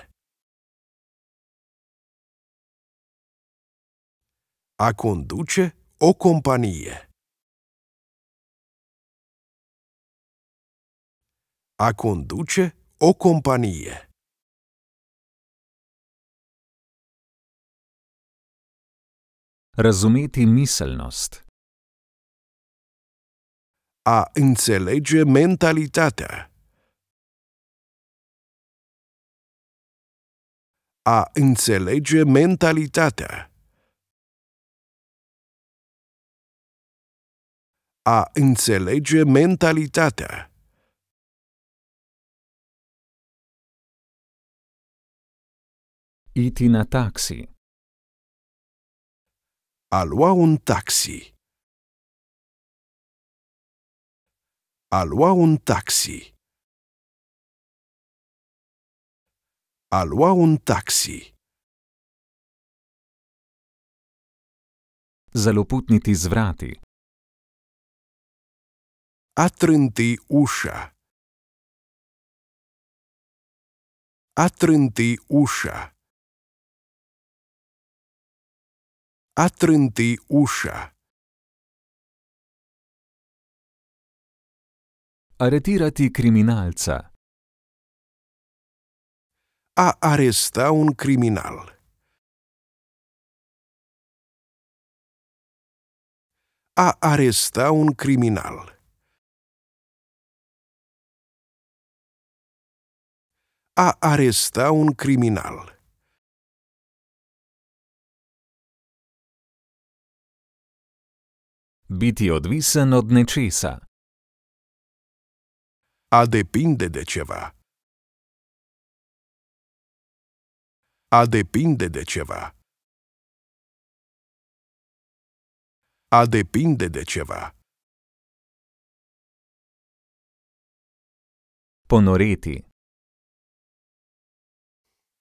A conduce o companie. A conduce o companie. Razumeti miselnost. A înțelege mentalitatea. A înțelege mentalitatea. A înțelege mentalitatea. Iti na taksi. Alua un taksi. Alua un taksi. Alua un taksi. Zaloputniti z vrati. Atrinti uša. Atrinti uša. a trânti ușa. Arretirati criminalța A aresta un criminal A aresta un criminal a aresta un criminal. biti odvisen od nečesa. A depende de čeva. A depende de čeva. A depende de čeva. Ponoreti.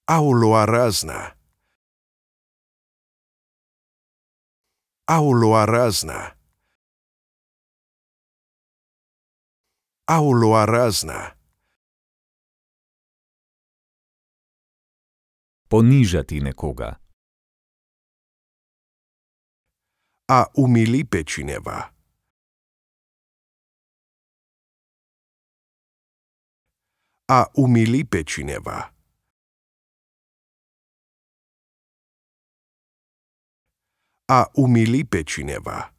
Aulo arazna. Aulo arazna. Аулуа разна. Ponižati nekoga. A umili pečineva. A umili pečineva. A umili pečineva.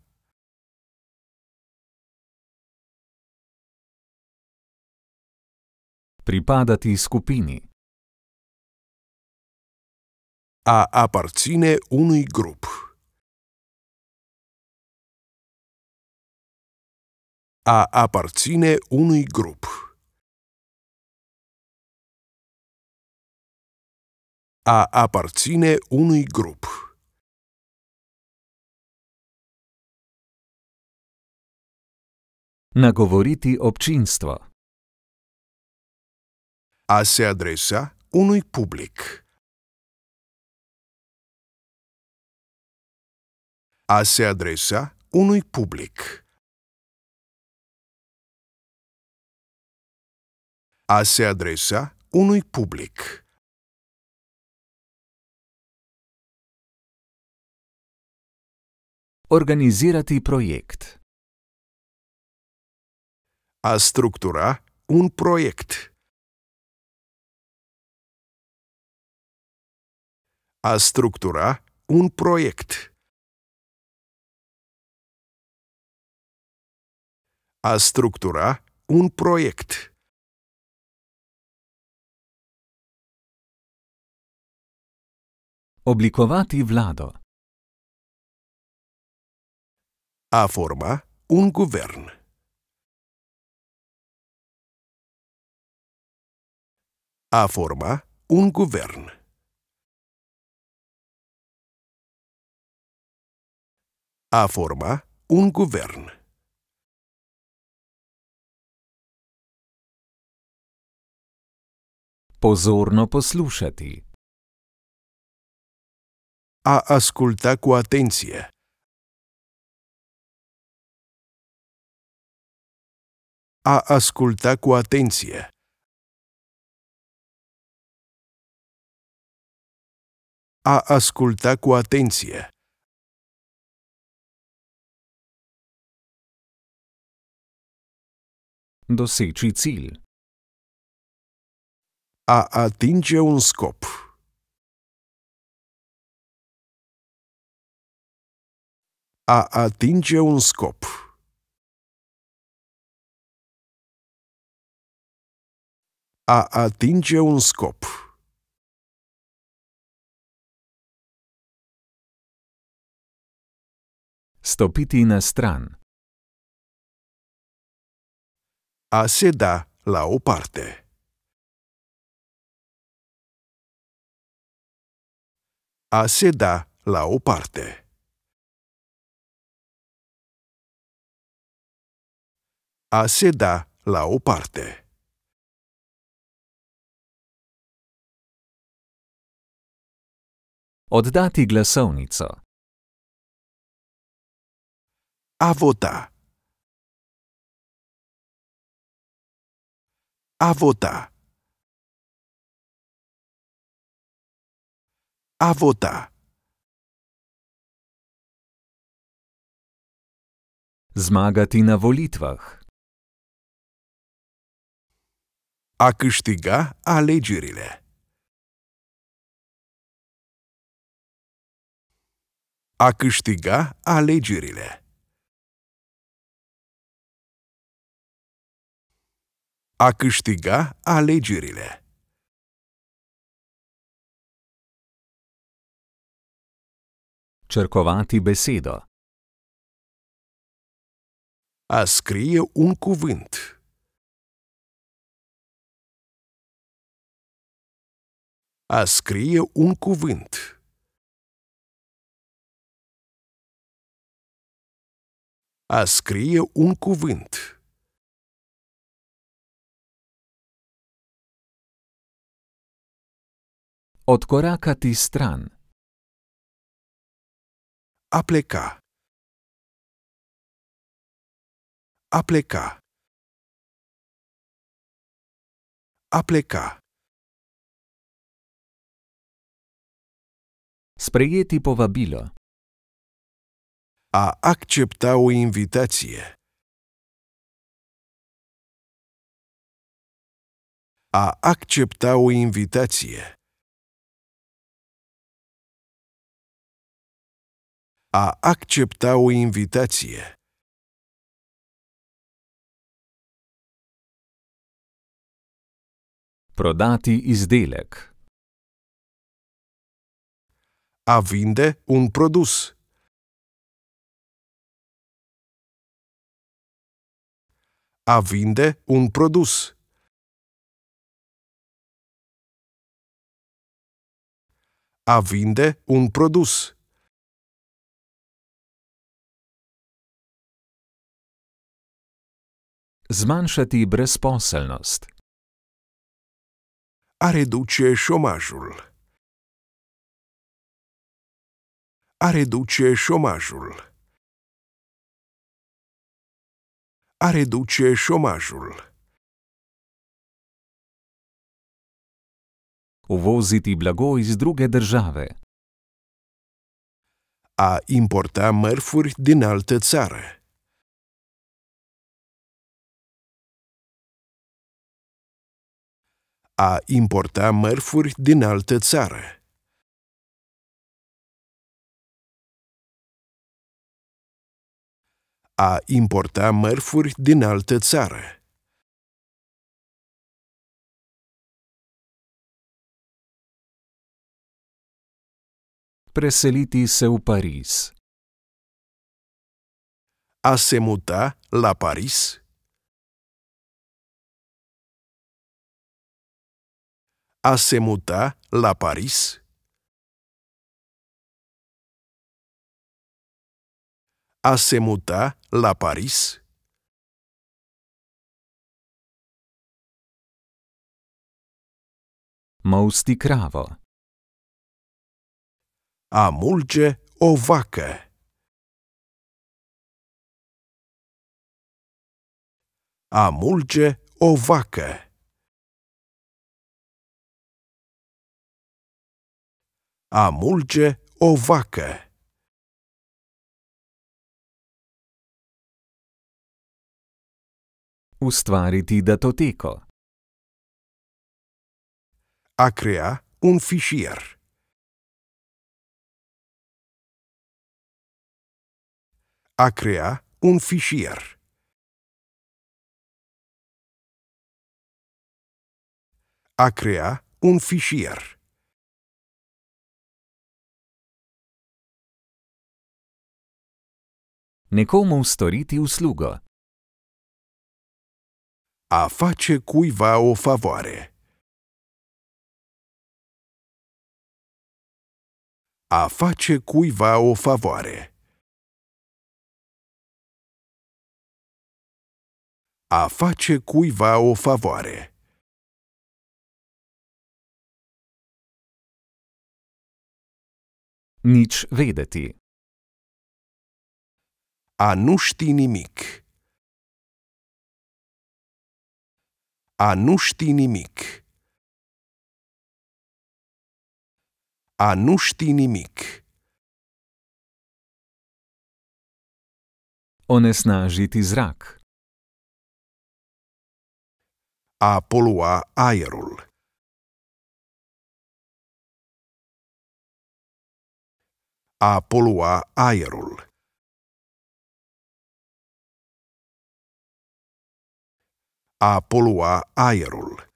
Pripadati skupini. A aparcine unui grup. A aparcine unui grup. A aparcine unui grup. Nagovoriti občinstvo. a se adresa unui public. A se adresa unui public. A se adresa unui public. Organizirati proiect. A structura un proiect. A structura un proiect. A structura un proiect. Oblikovati vlado. A forma un guvern. A forma un guvern. a forma un govern. Pozorno poslušati. A ascolta cu atenție. A ascolta cu atenție. A asculta cu atenție. doseči cilj. A atinge un scop. A atinge un scop. A atinge un scop. Stopiti na stran. A se da la o parte. A se da la o parte. A se da la o parte. Oddati glasovnico. A vota. avota avota zmagati na volitvah a câștiga alegerile a câștiga alegerile A câștiga alegerile Cercovati besedo A scrie un cuvânt A scrie un cuvânt A scrie un cuvânt. Od koraka ty stran. A pleca. A pleca. A pleca. Sprejeti povabilo. A accepta o invitație. A accepta o invitație. a accepta o invitație. Prodati izdelek. A vinde un produs. A vinde un produs. A vinde un produs. Zmanjšati brezposelnost. A reduce šomažul. A reduce šomažul. A reduce šomažul. Uvoziti blago iz druge države. A importa mrfur din alte care. a importa mărfuri din altă țară. A importa mărfuri din altă țară. Preseliti seu Paris. A se muta la Paris? a se muta la Paris? A se muta la Paris? Mosti cravo. A mulge o vacă. A mulge o vacă. a mulge o vacă. Ustvariti datoteko. A crea un fișier. A crea un fișier. A crea un fișier. Nekomu storiti uslugo. A face cuiva o favore. A face cuiva o favore. A face cuiva o favore. Nič vedeti. a nuštíny mik. A nuštíny mik. A nuštíny mik. Onesnážitý zrak. A polua aerul. A polua aerul. a polua aerul.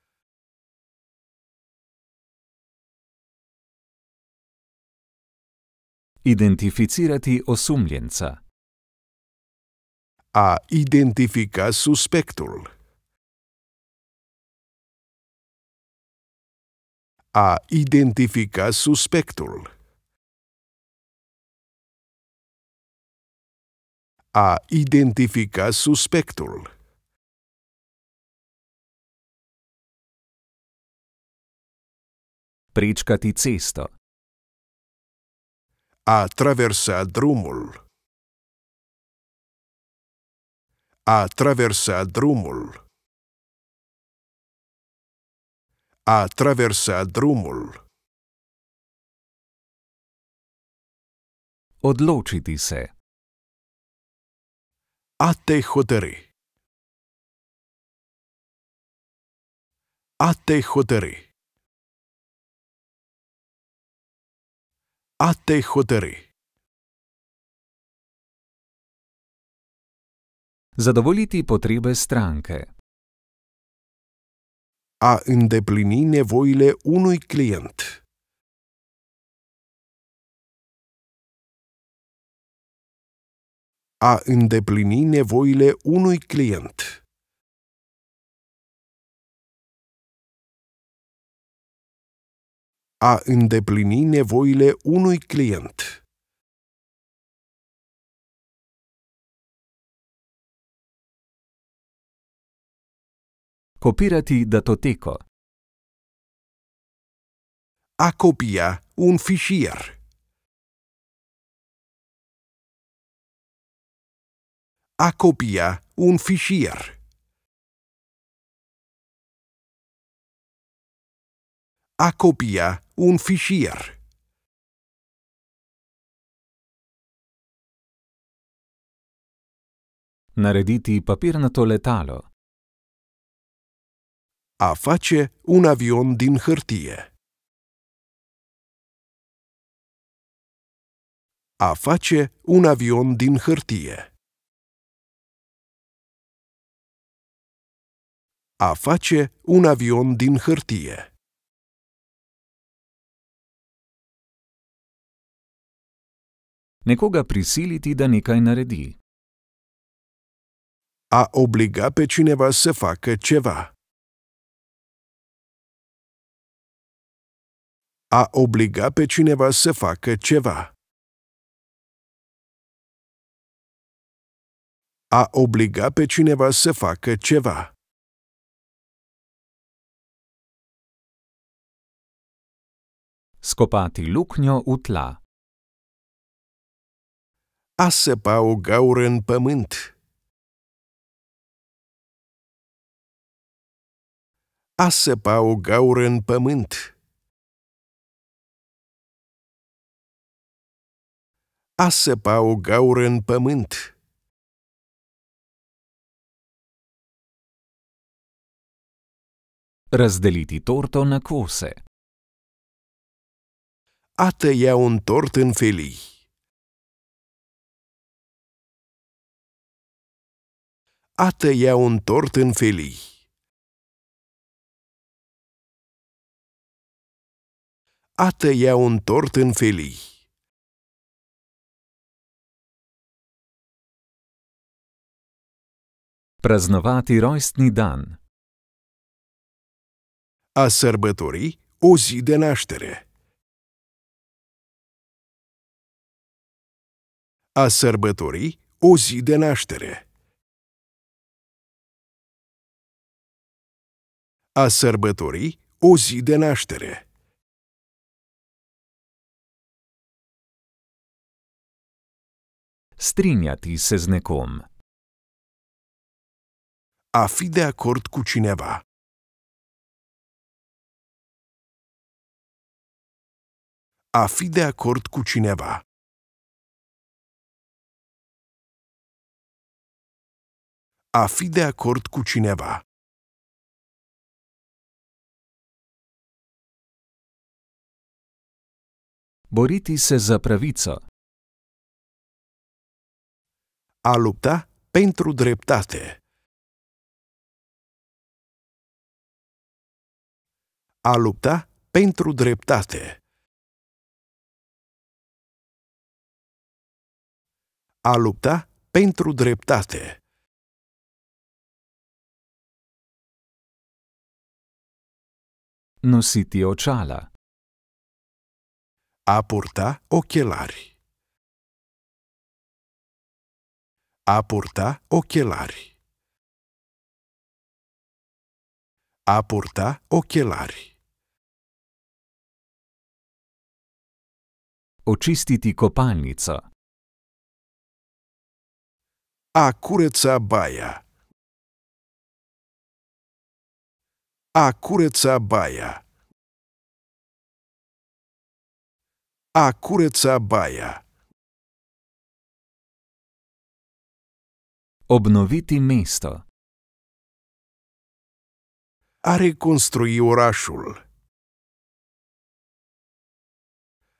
Identificirati osumljenca A identifica suspectul A identifica suspectul A identifica suspectul prečkati cesto. A traversa drumul. A traversa drumul. A traversa drumul. Odločiti se. A te hoteri. A te hoteri. Ate Hoteri. Zadovoljiti potrebe stranke. A îndeplini nevoile unui client. A îndeplini nevoile unui client. a îndeplini nevoile unui client. Copirati datoteko A copia un fișier. A copia un fișier. a copia un fișier. Narediti papirnato letalo. A face un avion din hârtie. A face un avion din hârtie. A face un avion din hârtie. nekoga prisiliti, da nekaj naredi. A obliga pe cineva să facă ceva. A obliga pe cineva să facă ceva. A obliga pe cineva să facă ceva. Scopati luknjo v a săpa o gaură în pământ. A săpa o gaură în pământ. A săpa o gaură în pământ. Răzdeliti tort în acuse. A tăia un tort în felii. a tăia un tort în felii. A tăia un tort în felii. Praznovati roistni dan A sărbători o zi de naștere. A sărbători o zi de naștere. а сарбатори – о зиденаштере. Да Стринјати се знеком. А фиде акорд кучинева. А фиде акорд кучинева. А фиде акорд кучинева. boriti se za pravico. A lupta pentru dreptate. A lupta pentru dreptate. A lupta pentru dreptate. Nositi ochiala. A purta occhielari. A purta occhielari. A purta occhielari. Očistiti kopalnico. A kureca baja. A kureca baja. А курица бая. Обновити место. А реконструи урашул.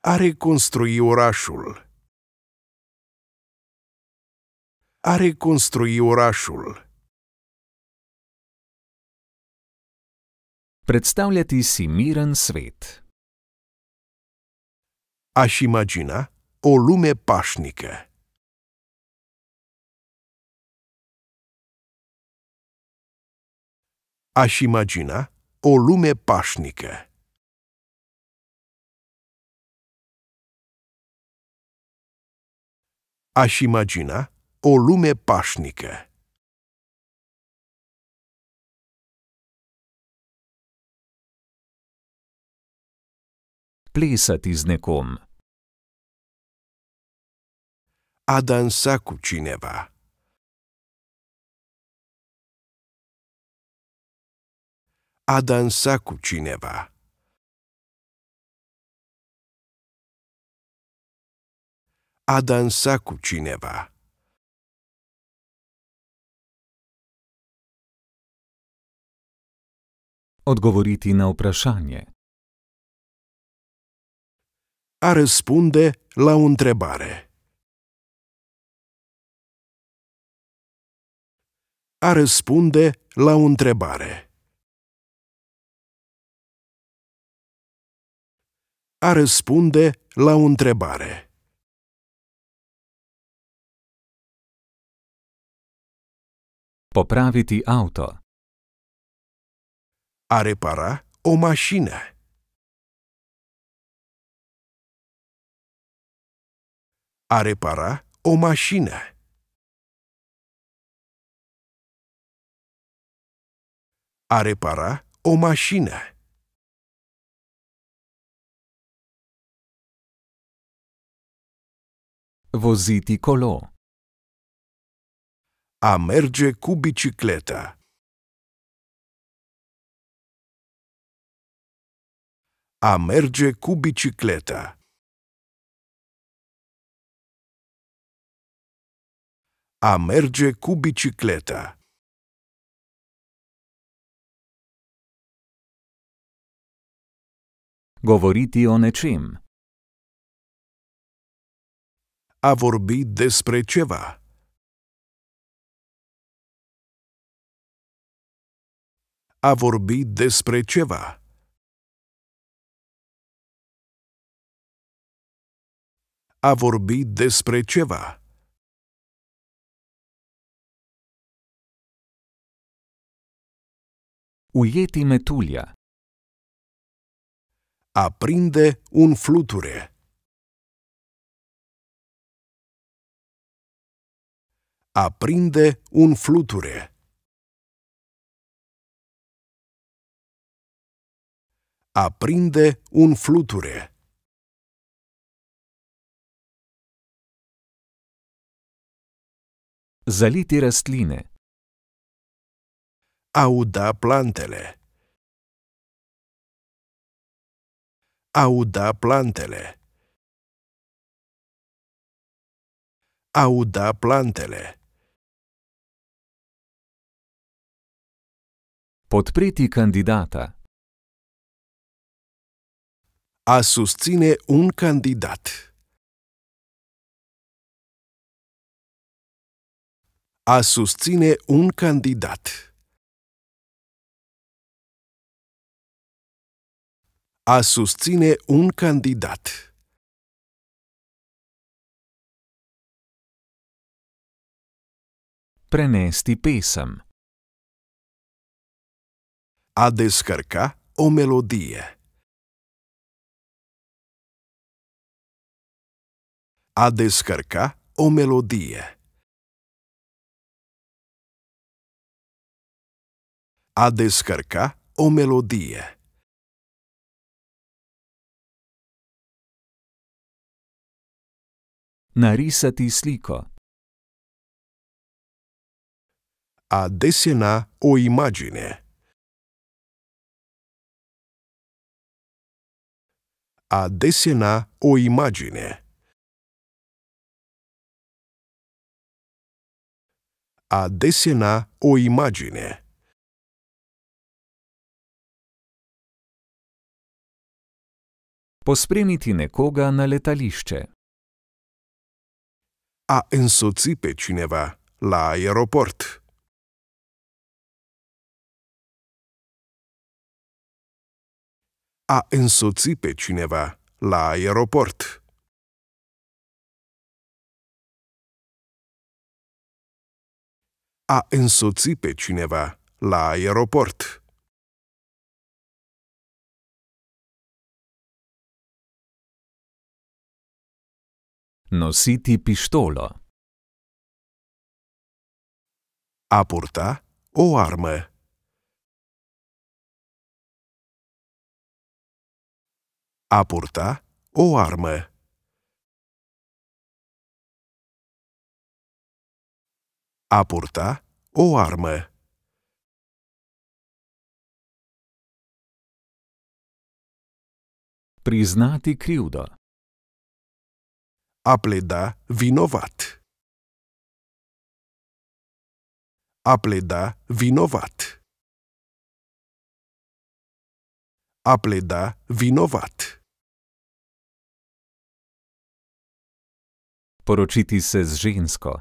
А реконструи урашул. А реконструи урашул. Представляти си мирен свет. aș imagina o lume pașnică. Aș imagina o lume pașnică. Aș imagina o lume pașnică. plesati z nekom. Adan Sakučineva Adan Sakučineva Adan Sakučineva Odgovoriti na vprašanje. a răspunde la o întrebare. A răspunde la o întrebare. A răspunde la o întrebare. Popraviti auto. A repara o mașină. a repara o mașină. A repara o mașină. Voziti colo. A merge cu bicicleta. A merge cu bicicleta. A merge cu bicicleta Govoriti o nečem A vorbi despre ceva A vorbi despre ceva A vorbi despre ceva Ujeti metulja. Aprinde un fluture. Aprinde un fluture. Aprinde un fluture. Zaliti rastline. A uda plantele. A uda plantele. A uda plantele. Podpreti kandidata. A susține un candidat. A susține un candidat. A susține un candidat. Prenesti pesem. A descărca o melodie. A descărca o melodie. A descărca o melodie. Narisati sliko. A desena o imagine. A desena o imagine. A desena o imagine. Pospremiti nekoga na letališče. a însoți pe cineva la aeroport. A însoți pe cineva la aeroport. A însoți pe cineva la aeroport. Nositi pištolo. Aporta o arme. Aporta o arme. Aporta o arme. Priznati krivdo. A pleda vinovat. A pleda vinovat. A pleda vinovat. Poročiti se z žensko.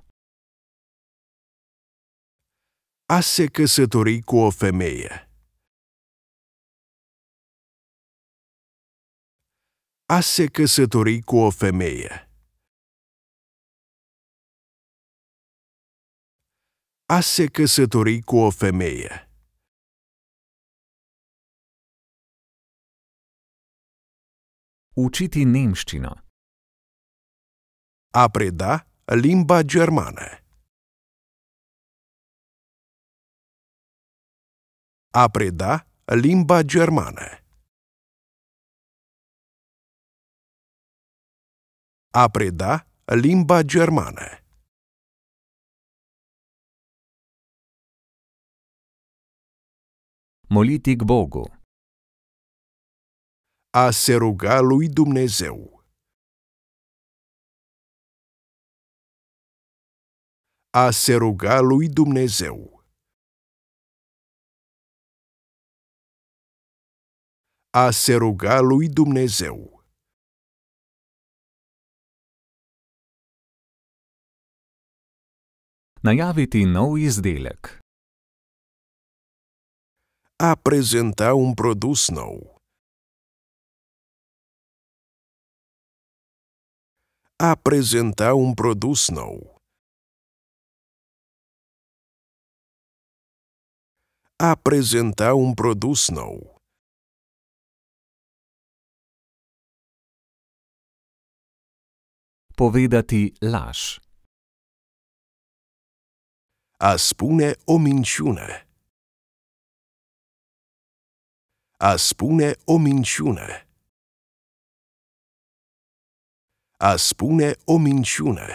A se căsători cu o femeie. A se căsători cu o femeie. a se căsători cu o femeie. Uciti nemștină A preda limba germană A preda limba germană A preda limba germană moliti k Bogu. A se ruga lui Dumnezeu. A se ruga lui Dumnezeu. A se ruga lui Dumnezeu. najaviti nov izdelek. apresentar um produto novo. Apresentar um produto novo. Apresentar um produto novo. Povedati laž. A spune o minciună. a spune o minciună. A spune o minciună.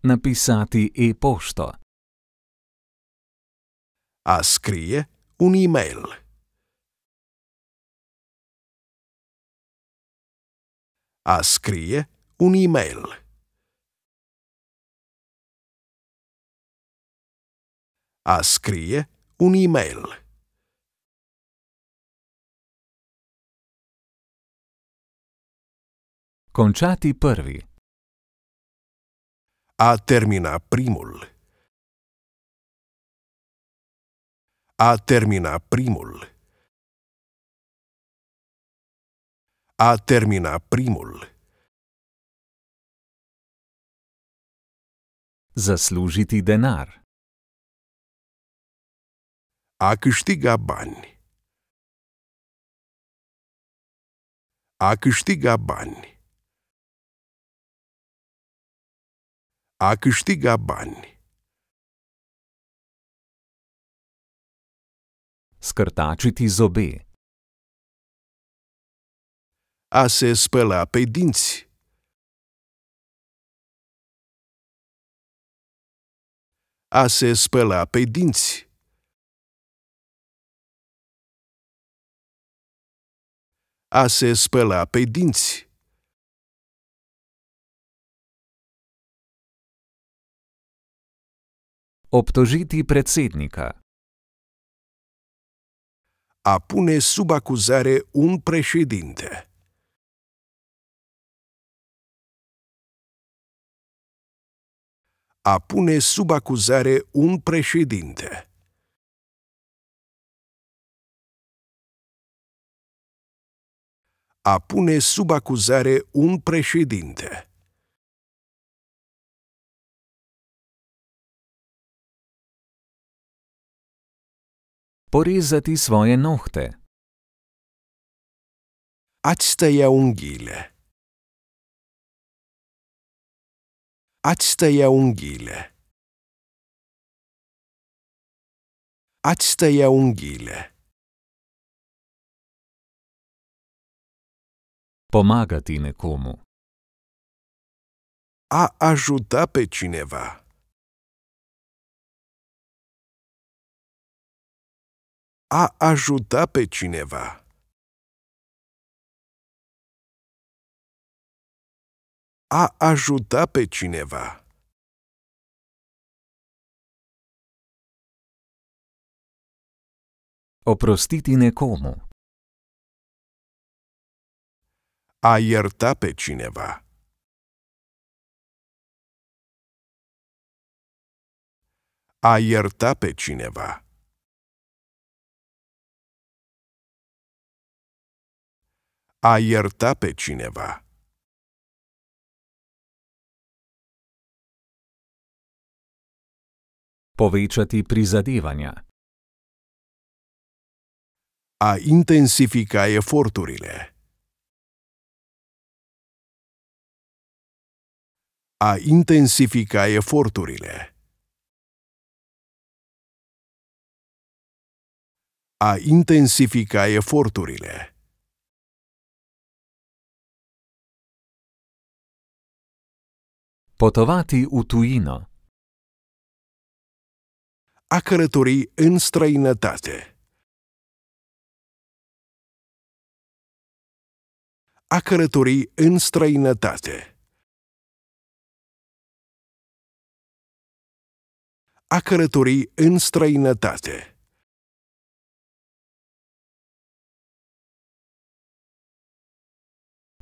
Napisati і пошто. A scrie un e-mail. A scrie un e-mail. A scrie un email. Končati prvi. A termina primul. A termina primul. A termina primul. Zaslužiti denar. A câștiga bani A câștiga bani A câștiga bani Scârtačiti zobe A se spăla pe dinți A se spăla pe dinți a se spăla pe dinți. Obtožiti predsednika. A pune sub acuzare un președinte. A pune sub acuzare un președinte. a pune sub acuzare un președinte. Porizati svoje nohte. Ați tăia unghiile. Ați tăia unghiile. Ați tăia unghiile. pomagati nekomu. A ajuta pe cineva. A ajuta pe cineva. A ajuta pe cineva. Oprostiti nekomu. a ierta pe cineva. A ierta pe cineva. A ierta pe cineva. Povećati prizadivanja. A intensifica eforturile. a intensifica eforturile. A intensifica eforturile. Potovati u tuino. A călători în străinătate. A călători în străinătate. a călători în străinătate.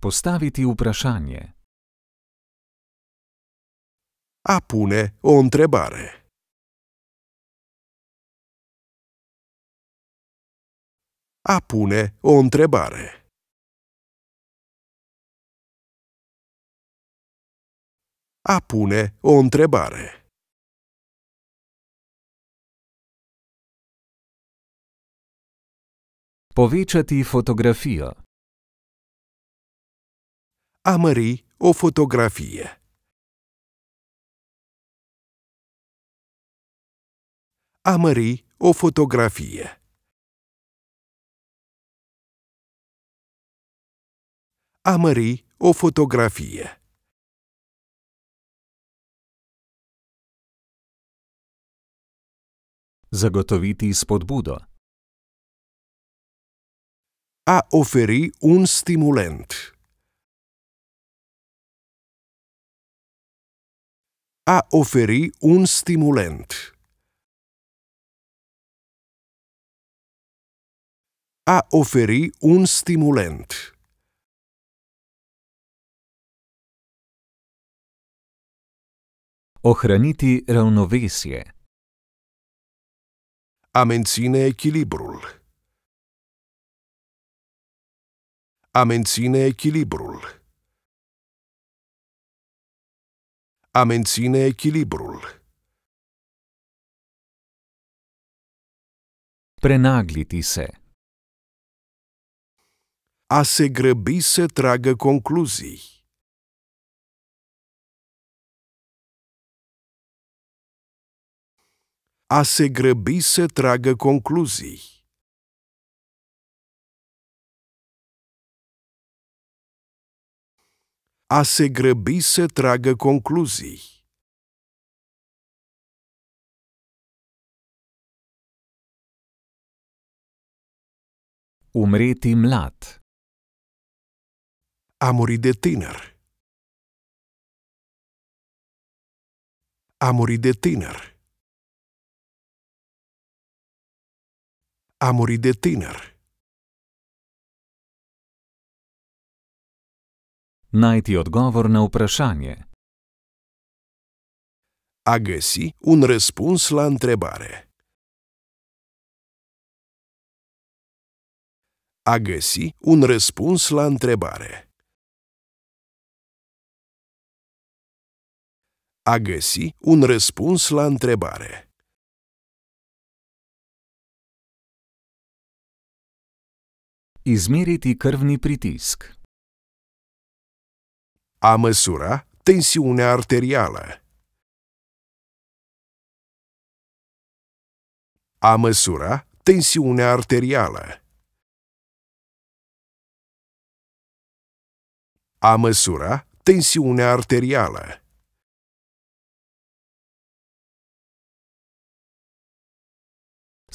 Postaviti uprașanie A pune o întrebare A pune o întrebare A pune o întrebare Povečati fotografijo. Amari o fotografije. Amari o fotografije. Amari o fotografije. Zagotoviti spodbudo. a oferi un stimulant. A oferi un stimulant. A oferi un stimulant. Ohraniti ravnovesje. A menține echilibrul. A menține echilibrul. A menține echilibrul. Prenaglitise. A se grăbi să tragă concluzii. A se grăbi să tragă concluzii. a se grăbi să tragă concluzii. Umri timlat A murit de tânăr A murit de tânăr A murit de tânăr Najti odgovor na vprašanje. A găsi un răspuns la întrebare. A găsi un răspuns la întrebare. A găsi un răspuns la întrebare. Izmeriti krvni pritisk. a măsura tensiunea arterială. A măsura tensiunea arterială. A măsura tensiunea arterială.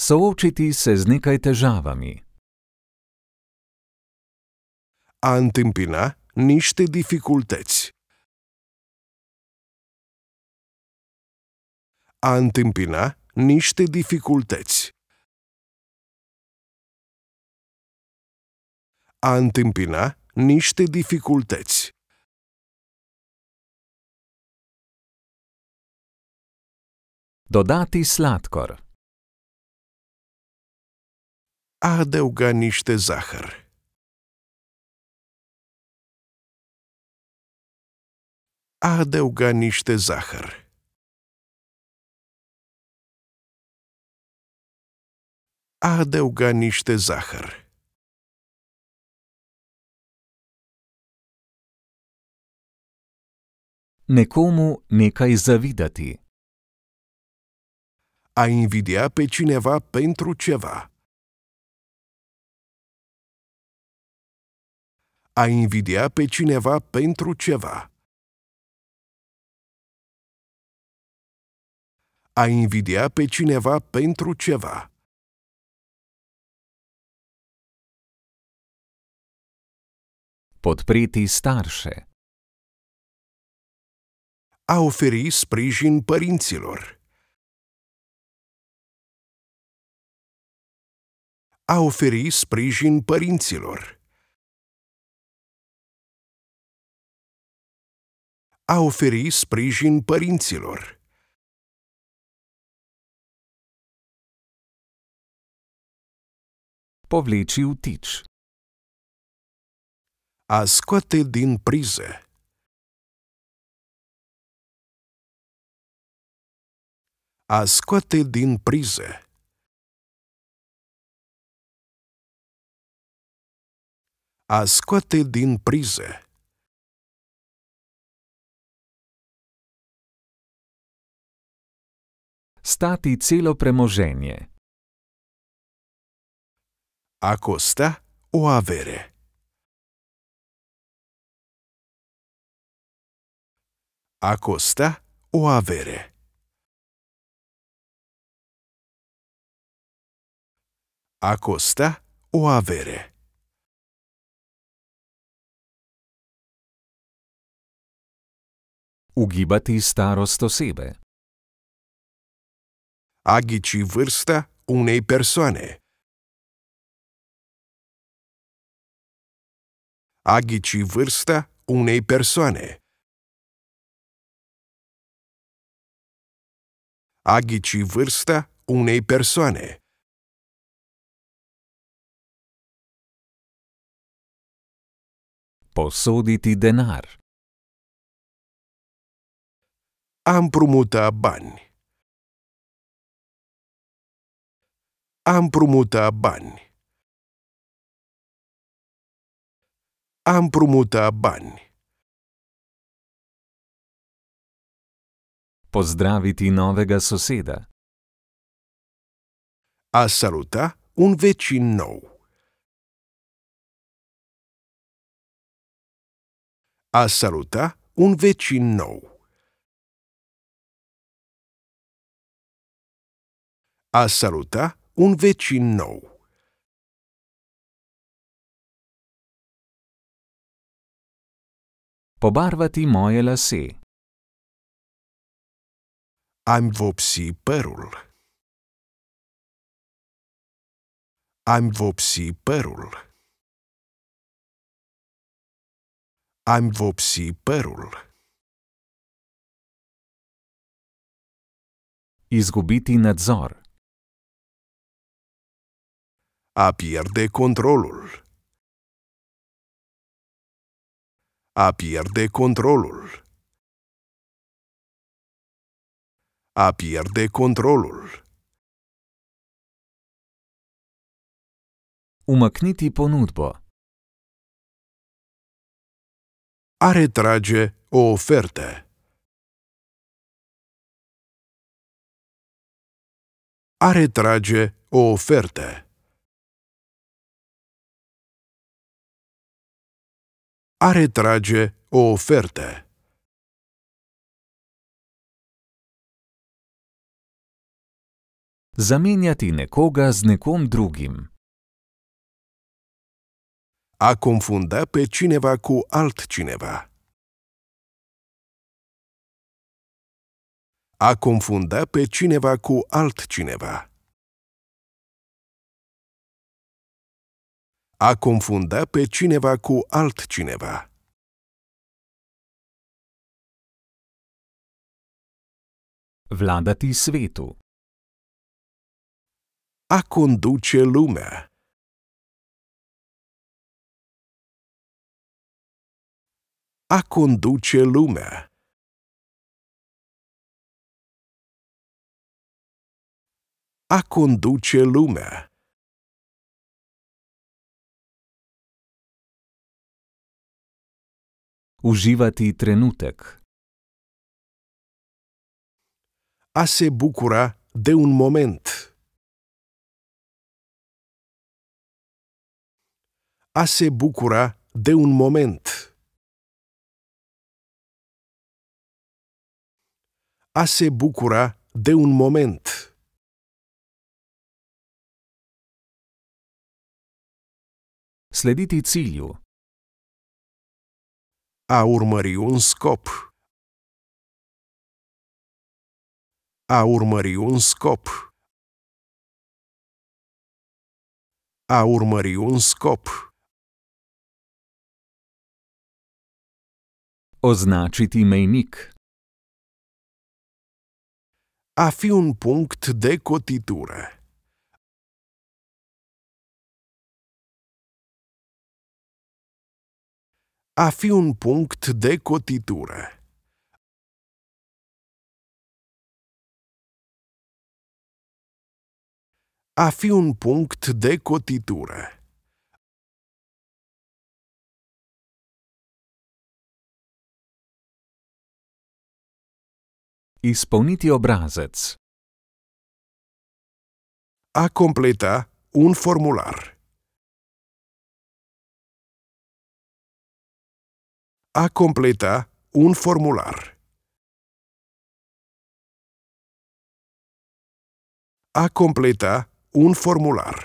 Součiti se s nekaj težavami. A întâmpina niște dificultăți. A întâmpina niște dificultăți. A întâmpina niște dificultăți. Dodati sladkor. A adăuga niște zahăr. a adăuga niște zahăr. A adăuga niște zahăr. Nekomu nekaj zavidati. A invidia pe cineva pentru ceva. A invidia pe cineva pentru ceva. a invidia pe cineva pentru ceva. Podpriti starșe A oferi sprijin părinților. A oferi sprijin părinților. a oferi sprijin părinților. povleči v tič. Ascuate din prize. Ascuate din prize. Ascuate din prize. Stati celo premoženje. A costa o avere. A costa o avere. A costa o avere. Ugibati starost osebe. A ghici vârsta unei persoane. a ghici vârsta unei persoane. A ghici vârsta unei persoane. Posoditi denar. Am împrumuta bani. Am împrumuta bani. a împrumută bani. Pozdraviti novega soseda. A saluta un vecin nou. A saluta un vecin nou. A saluta un vecin nou. Pobarvati moje lase. I'm vopsi perul. I'm vopsi perul. I'm vopsi perul. Izgubiti nadzor. A pierde controlul. A pierde controlul. A pierde controlul. Umăcniti ponudbo. A retrage o ofertă. A retrage o ofertă. a retrage o ofertă. Zamenjati nekoga z nekom drugim. A confunda pe cineva cu altcineva. A confunda pe cineva cu altcineva. A confunda pe cineva cu altcineva. Vladati svetu. A conduce lumea. A conduce lumea. A conduce lumea. uživati trenutek. A se bucura de un moment. A se bucura de un moment. A se bucura de un moment. Slediti cilju. A urmări un scop. A urmări un scop. A urmări un scop. Označiti mejnik. A fi un punct de cotitură. a fi un punct de cotitură. A fi un punct de cotitură. Izpolniti obrazec. A completa un formular. a completa un formular. A completa un formular.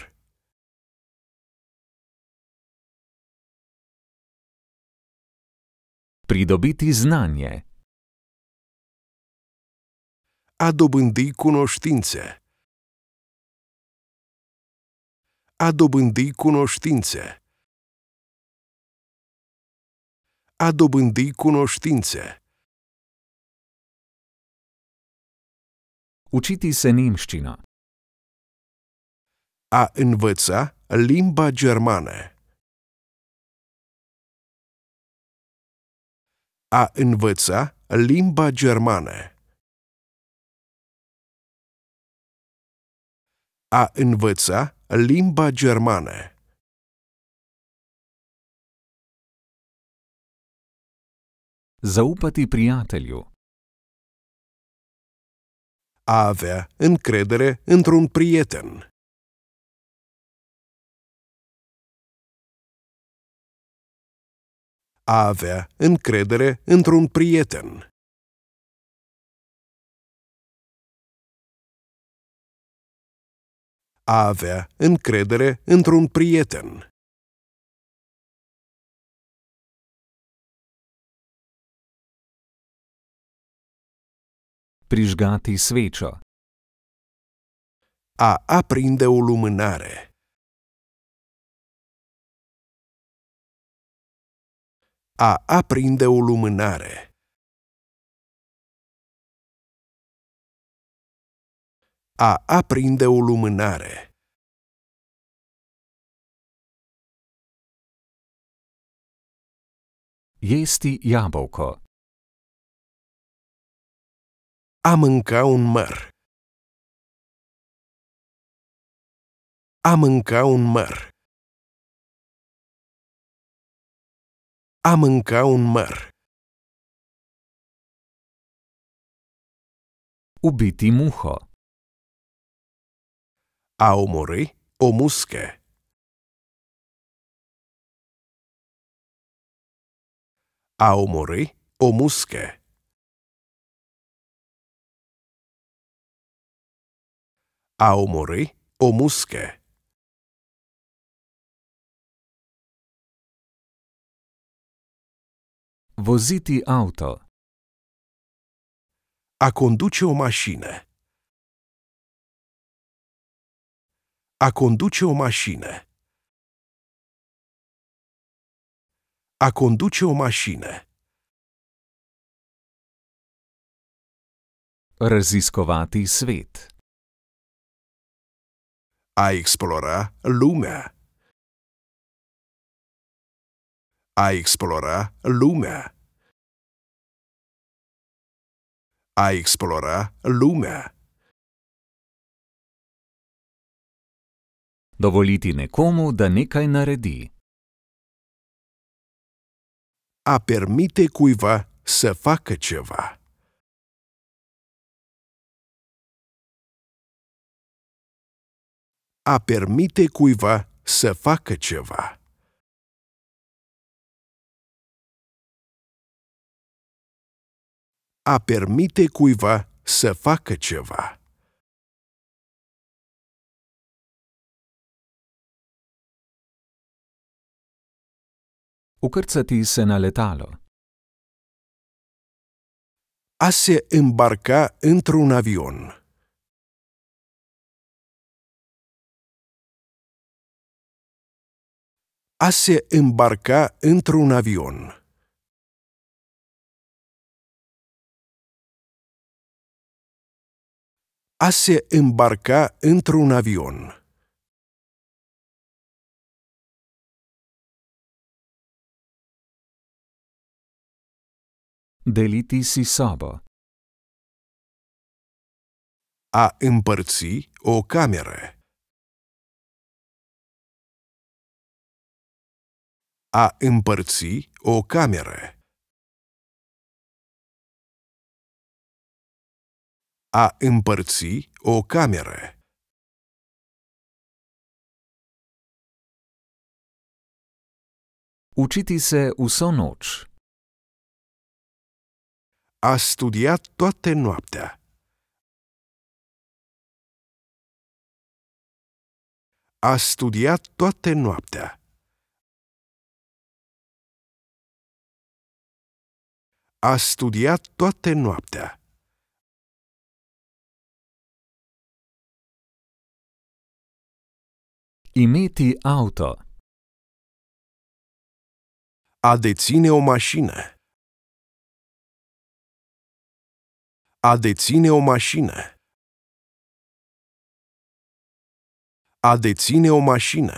Pridobiti znanje. A dobândi cunoștințe. A dobândi cunoștințe. a dobândi cunoștințe. Uciti se nimșcina. A învăța limba germană A învăța limba germană A învăța limba germană Zaupati prijatelju. A avea încredere într-un prieten. A avea încredere într-un prieten. A avea încredere într-un prieten. prižgati svečo. A aprinde o lumânare. A aprinde o lumânare. A aprinde o lumânare. Jesti jabolko. A mânca un măr. A mânca un măr. A mânca un măr. Ubiti muho. A omori o muscă. A omori o muscă. aumori o muske. Voziti avto. A conduce o mașină. A conduce o mașină. A conduce o mașină. Raziskovati svet. A explorar lume. A explorar lume. A explorar lume. Dovoliti nekomu, da nekaj naredi. A permite cuiva să facă ceva. a permite cuiva să facă ceva. A permite cuiva să facă ceva. Ucărțătii senaletală A se îmbarca într-un avion a se îmbarca într-un avion. A se îmbarca într-un avion. Deliti si sabă. A împărți o cameră. a împărți o cameră. A împărți o cameră. Učiti se vso noč. A studiat toate noaptea. A studiat toate noaptea. a studiat toată noaptea. Imiti auto A deține o mașină A deține o mașină A deține o mașină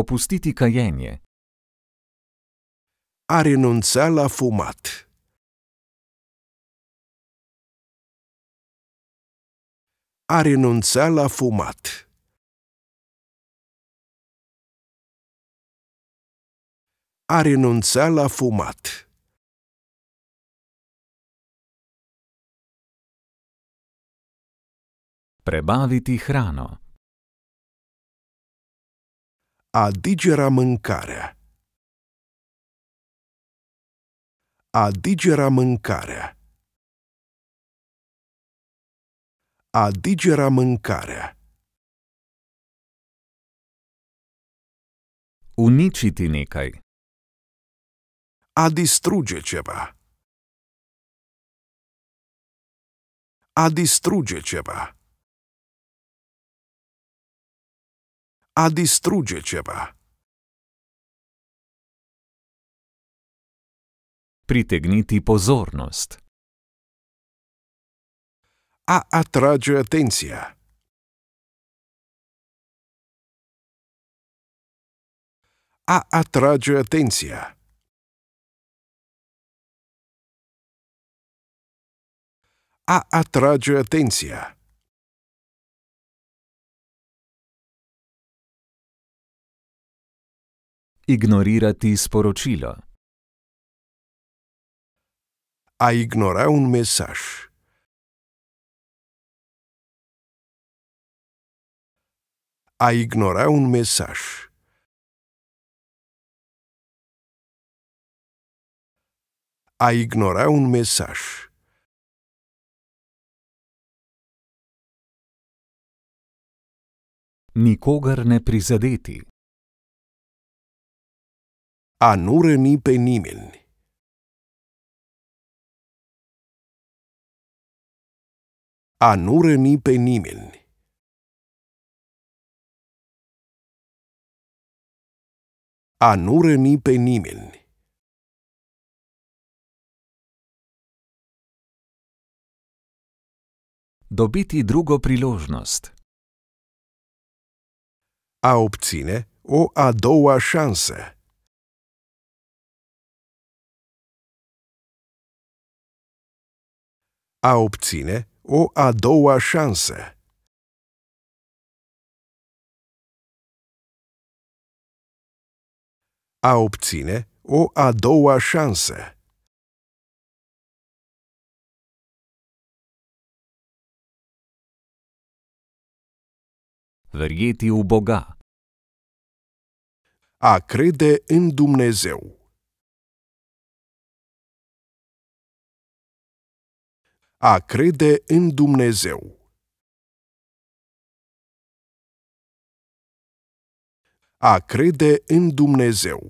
Opustiti caienie a renunțat la fumat. A renunțat la fumat. A renunțat la fumat. Prebaviti hrano. A digera mâncarea. A digera mâncarea A digera mâncarea Unici nekaj. A distruge ceva. A distruge ceva. A distruge ceva. pritegniti pozornost. A attrage attenzione. A attrage attenzione. A attrage attenzione. Ignorirati sporocilo a ignora un message. A ignora un message. A ignora un message. Nikogar ne prizadeti. A nu reni pe nimeni. A nu răni pe nimeni. A nu răni pe nimeni. dobiti drugo priložnost. A obține o a doua șansă. A obține o a doua șansă. A obține o a doua șansă. Vergeti u Boga. A crede în Dumnezeu. A crede în Dumnezeu. A crede în Dumnezeu.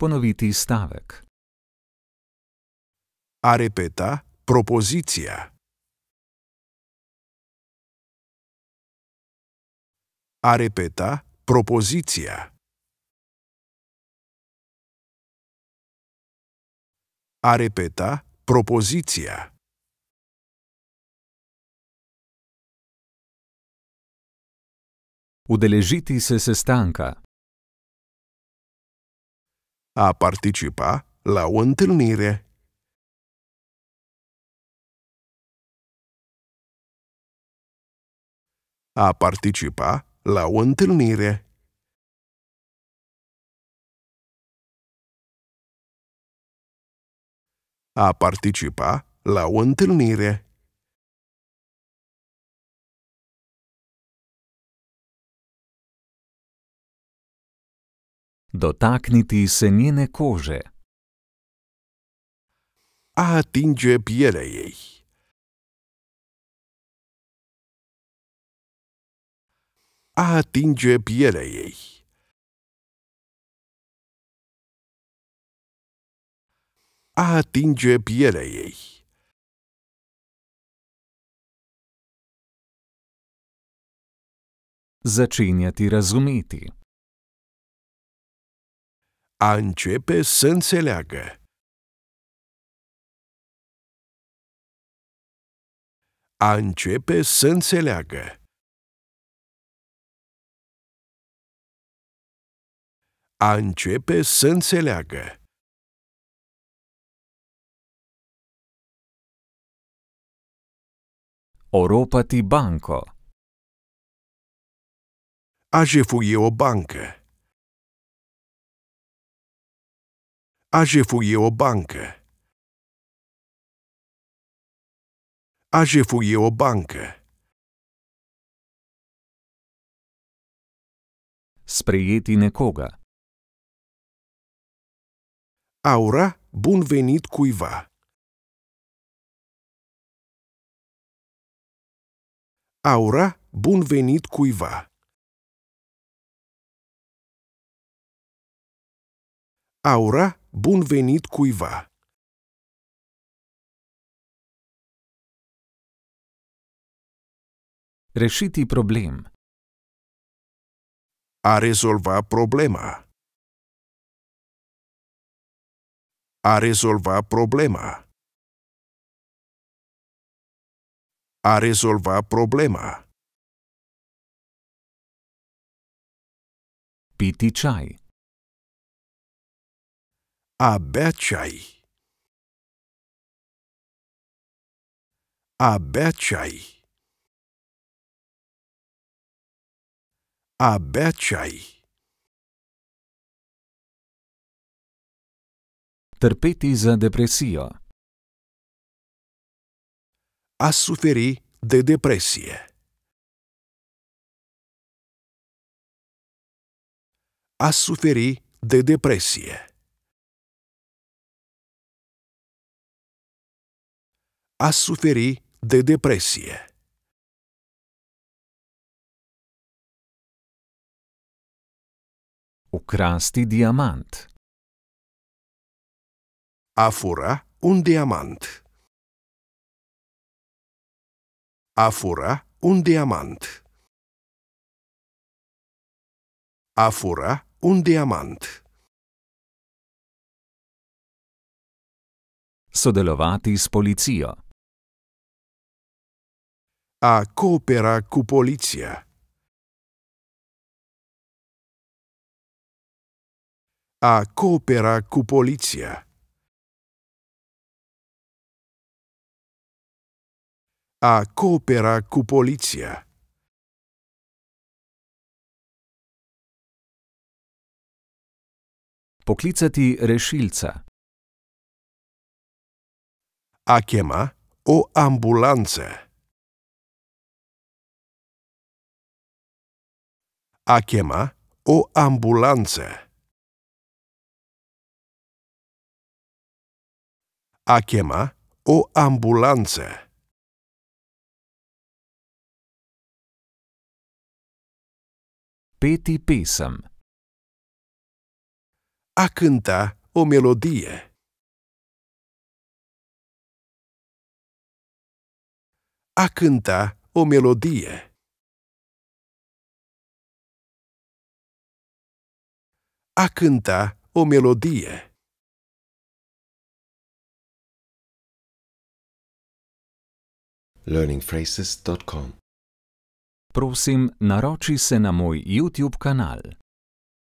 Ponoviti stavek. A repeta propoziția. A repeta propoziția. A repeta propoziția. Udeležiti se sestanka. A participa la o întâlnire. A participa la o întâlnire. a participa la o întâlnire. Dotakniti se njene kože. A atinge pielea ei. A atinge pielea ei. a atinge pielea ei. Зачиняти razumiti. A începe să înțeleagă. A începe să înțeleagă. A începe să înțeleagă. oropati banco. Aje jefuie o banca. Aje jefuie o banca. Aje jefuie o banca. Sprejeti nekoga. Aura, bun venit cuiva. A ura bun venit cuiva. A ura bun venit cuiva. Reșiti problem. A rezolva problema. A rezolva problema. a rezolva problema. Piti ceai A bea ceai A bea ceai A bea ceai Terpeti za depresijo. a suferi de depressia. A suferi de depressia. A suferi de depressia. O diamant. A Afora um diamante. A fura un diamant. A fura un diamant. Sodelovati s polizia. A coopera cu polizia. A coopera cu polizia. a coopera cu poliția. Poclițăti reșilța. A chema o ambulanță. A chema o ambulanță. A chema o ambulanță. peti pesem. A cânta o melodie. A cânta o melodie. A cânta o melodie. learningphrases.com prosim, naroči se na moj YouTube kanal.